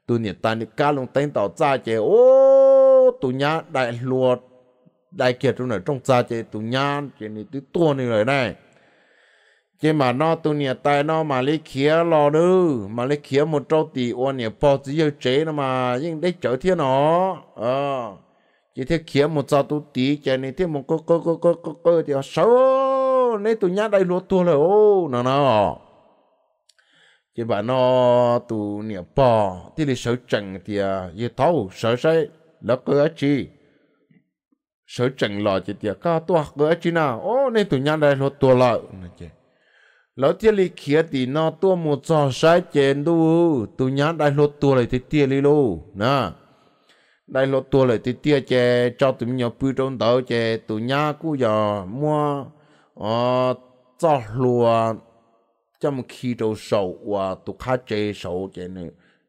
tụi nhà ta những cá lông tăng tàu cha chè ô tụi nhà đại lụa đại kiệt trong đó trong cha chè tụi nhà chè này tụi tua này này chỉ mà nó tu nhà tài nó mà lấy khía lò đư mà lấy khía một trâu tỷ ô nhà bỏ chỉ yêu chế nó mà nhưng đấy chở thiên nó ờ chỉ thế khía một trâu tu tỷ chả này thế một cô cô cô cô cô cô thì họ xấu nên tụi nhá đây lúa tua rồi ô nó nó chỉ bà nó tu nhà bỏ thì lấy sợ chẳng thì à yêu thấu sợ say nó cơ chi sợ chẳng lò chỉ thì à, có tua cơ chi nào ô nên tụi nhá đây lúa tua lợi nè chị แล้วเที่ลีเขียตีนอตัวมูจอใช้เจนดูตัวยานได้รถตัวเลยที่เตี้ยลีลูนะได้รถตัวเลยที่เตี้ยเจจอตุมยอปืนตรงเตาเจตัวยากูยอมัวอ๋อจอลัวจำขี้ตัวสาวว่าตุข้าเจสาวเจนึ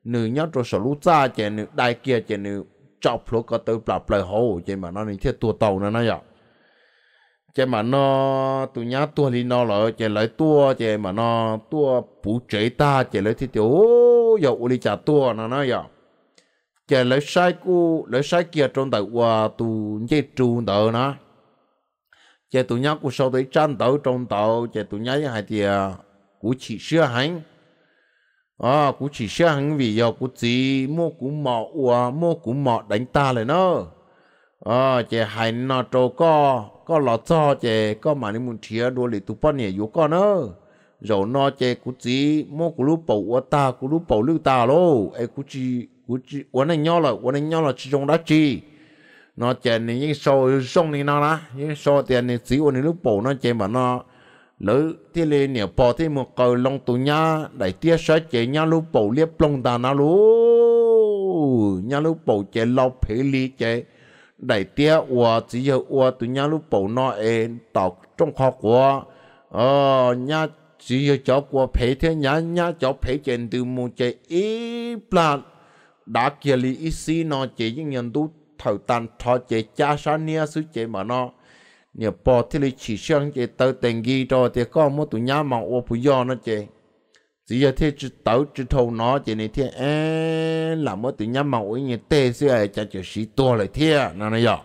หนึ่งยอดตัวสาวลูจ้าเจนึได้เกียเจนึจอบพลกก็ตัวปรับเลยโหเจมันนั่นนี่เที่ยตัวเตานั่นนะยอ chế mà nó tụi nhá tua thì nó lại chế lại tua chế mà nó tua bù chế ta chế lại thì tiểu ô giờ uli chả tua nó nó giờ chế lại sai cô lại sai kia trong đầu qua tụ chế trụ đầu nó chế tụi nhá cu sau tới chăn đầu trong đầu chế tụi nhá hai thì cú chỉ sửa hành à cú chỉ sửa hành vì giờ cú chỉ mua cú mọ qua mua cú mọ đánh ta lại nó à chế hành nó trâu co có lo cho chè có mà nên muốn chia đôi lì tụ bao nhiêu yếu con nữa rồi nó chè cú chỉ mô cú lúc bầu của ta cú lúc bầu lưu ta lô ai cú chỉ cú chỉ uốn này nhau là uốn này nhau là chỉ trong đó chi nó chè này những sâu sông này nó lá những sâu tiền này chỉ uốn này lúc bầu nó chè mà nó lỡ thì lên nhiều bò thì một cầu long tu nhá đại tia sợ chè nhá lúc bầu liếp long ta nó lú nhá lúc bầu chè lọc phê ly chè đại tia ua chỉ giờ ua tụi nhà lúc bầu nó ê tọc trong kho của ờ nhà chỉ giờ cháu của phê thế nhà nhà cháu phê trên từ một chế ý plan đã kia lý ý xí nó chế những nhân tu thầu tàn thọ chế cha sa nia sư chế mà nó nhờ bỏ thì lý chỉ sang chế tờ tiền ghi rồi thì có một tụi nhà mà ua phụ do nó chế chỉ giờ thế chỉ tàu chỉ thâu nó chỉ này thế ê là mỗi tự nhắm màu ấy như tê xưa ấy chả chỉ xí to lại thế à, nó này giờ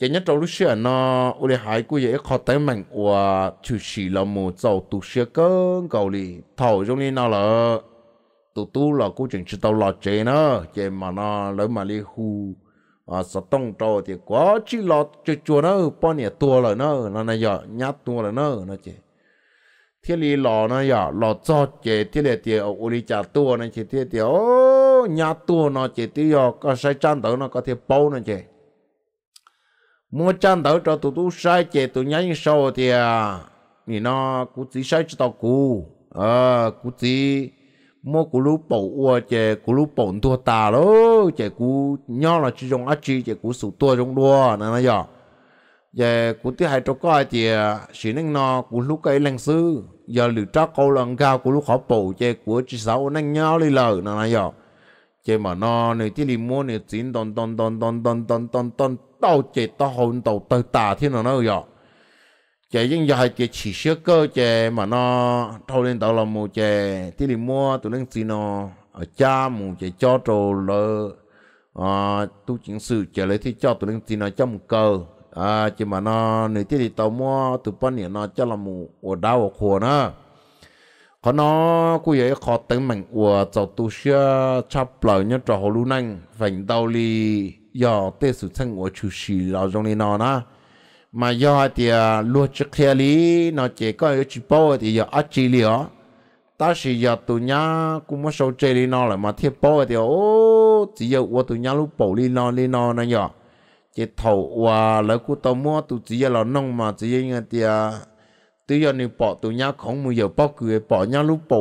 chỉ nhất trong lúc xưa nó u đi hải cú vậy khó tới mình của chủ sĩ là một dầu tụ xưa cơ cầu đi thầu trong đi nó là tụ tu là cú chừng chỉ tàu lọt chế nó chỉ mà nó lấy mà đi hù à sợ tông trò thì quá chỉ lọt chơi chùa nó bao nhiêu tua rồi nó nó này giờ nhát tua rồi nó nó chỉ thiết lý lò nó nhỏ lò cho chế thiết lệ tiền ở uli trả tua này chỉ thiết tiền ô nhà tua nó chỉ tiêu nhỏ có sai chăn tới nó có thể bao nó chế mua chăn tới cho tụi tụi sai chế tụi nhảy sâu thì à, thì nó cũng chỉ sai chỉ tao cú à ờ, cũng chỉ mua cú lú bổ ua chế cú lú bổn tua tà đó chế cú nhau là chỉ dùng ác chi chế cú sụt tua trong đua này nó nhỏ và dạ, của thứ hai cho coi thì à, sự năng nó của lúc cái lăng sư giờ lựa chọn câu lần cao của lúc khó bổ chè của chỉ sáu năng nhau đi lờ nó nói giờ chè mà nó này thì liền mua này chín ton ton ton ton ton ton ton ton tao chè tao hồn tao tao tà thì nó nói giờ chè nhưng giờ chè chỉ sửa cơ chè mà nó thâu lên tàu là mua chè thì liền mua tụi năng xin nó ở cha mua chè cho trồ lờ à tu chính sự chè lấy thì cho tụi năng xin nó trong cơ à chỉ mà nó nếu thì tàu mua từ bên này nó cho là mù ở đau ở khu nữa có nó cũng vậy khó tính mình ở chỗ tu sửa chấp lại nhớ trò hồ lưu năng vành đau li do tê sự thân của chủ sĩ là trong này nó na mà do thì à, luôn trước khi lý nó chỉ có ở chỉ bảo thì giờ ở chỉ lý ó ta chỉ giờ tụi nhá cũng mất sâu chơi lý nó lại mà thiết bảo thì ô chỉ giờ của tụi nhá lúc bảo lý nó lý nó nó giờ chỉ thầu qua lỡ của tao mua tụ chỉ là nông mà chỉ nghe ta tự do nếu bỏ tụ nhá không mua giờ bỏ cười bỏ nhá lúc bỏ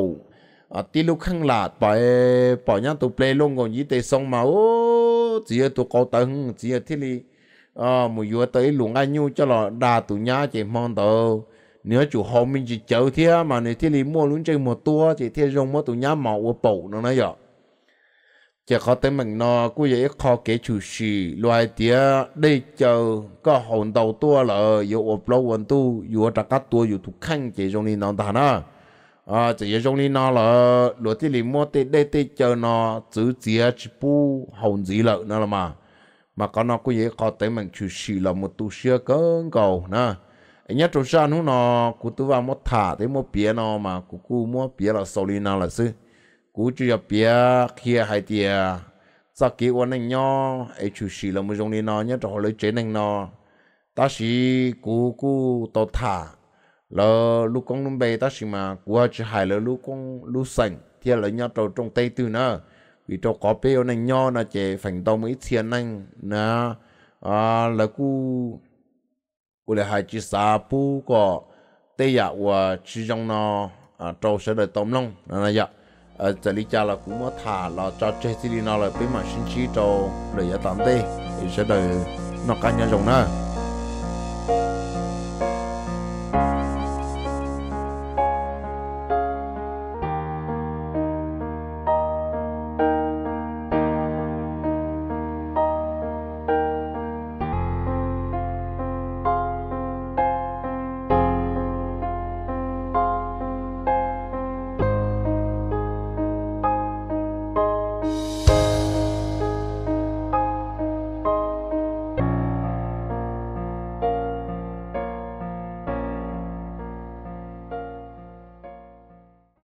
à tí lúc khăng là bỏ e, bỏ nhá tụ ple luôn còn gì để xong mà ô chỉ tụ có tầng chỉ thế li à mua vừa tới luôn anh nhu cho là đa tụ nhá chỉ mong tao nếu chủ họ mình chỉ chờ thế mà này thế li mua luôn chơi một tua chỉ thế dùng mua tụ nhá màu bỏ nó nói vậy chỉ có thể mình nó cứ vậy khó kể chủ sĩ loài tía đây chờ có hồn đầu tua là yêu ốp lâu quần tu yêu trả cắt tua yêu thuộc khăn chỉ trong đi nó ta nó à chỉ yêu trong đi nó là lúa thì lì mua tê đây tê chờ nó chữ tía chỉ bu hồn gì lợ nữa là mà mà có nó cứ vậy khó thể mình chủ sĩ là một tu sĩ cơn cầu nè nhớ trong sáng nó cụ tu vào một thả tới một bia nó mà cụ cụ mua bia là sau đi nó là sư cú chỉ là bia kia hai tia sao kỹ quan này nhau ấy chủ sĩ là một dòng đi nó nhớ cho họ lấy chế này nó ta sĩ cú cú tàu thả là lúc con lúc bé ta sĩ mà cú chỉ hai là lúc con lúc sành thì là nhau trâu trong tay từ nữa vì trâu có bê này nhau là chế phành tàu mấy thiên anh nà à là cú cú là hai chỉ sa pu có tây dạ và chỉ trong nó à trâu sẽ đợi tôm long là vậy ở ờ, giờ lý là cũng có thả là cho chơi thì nó là bên mà sinh chi cho lời ở tạm đây thì sẽ đời nó cá nhân rộng nữa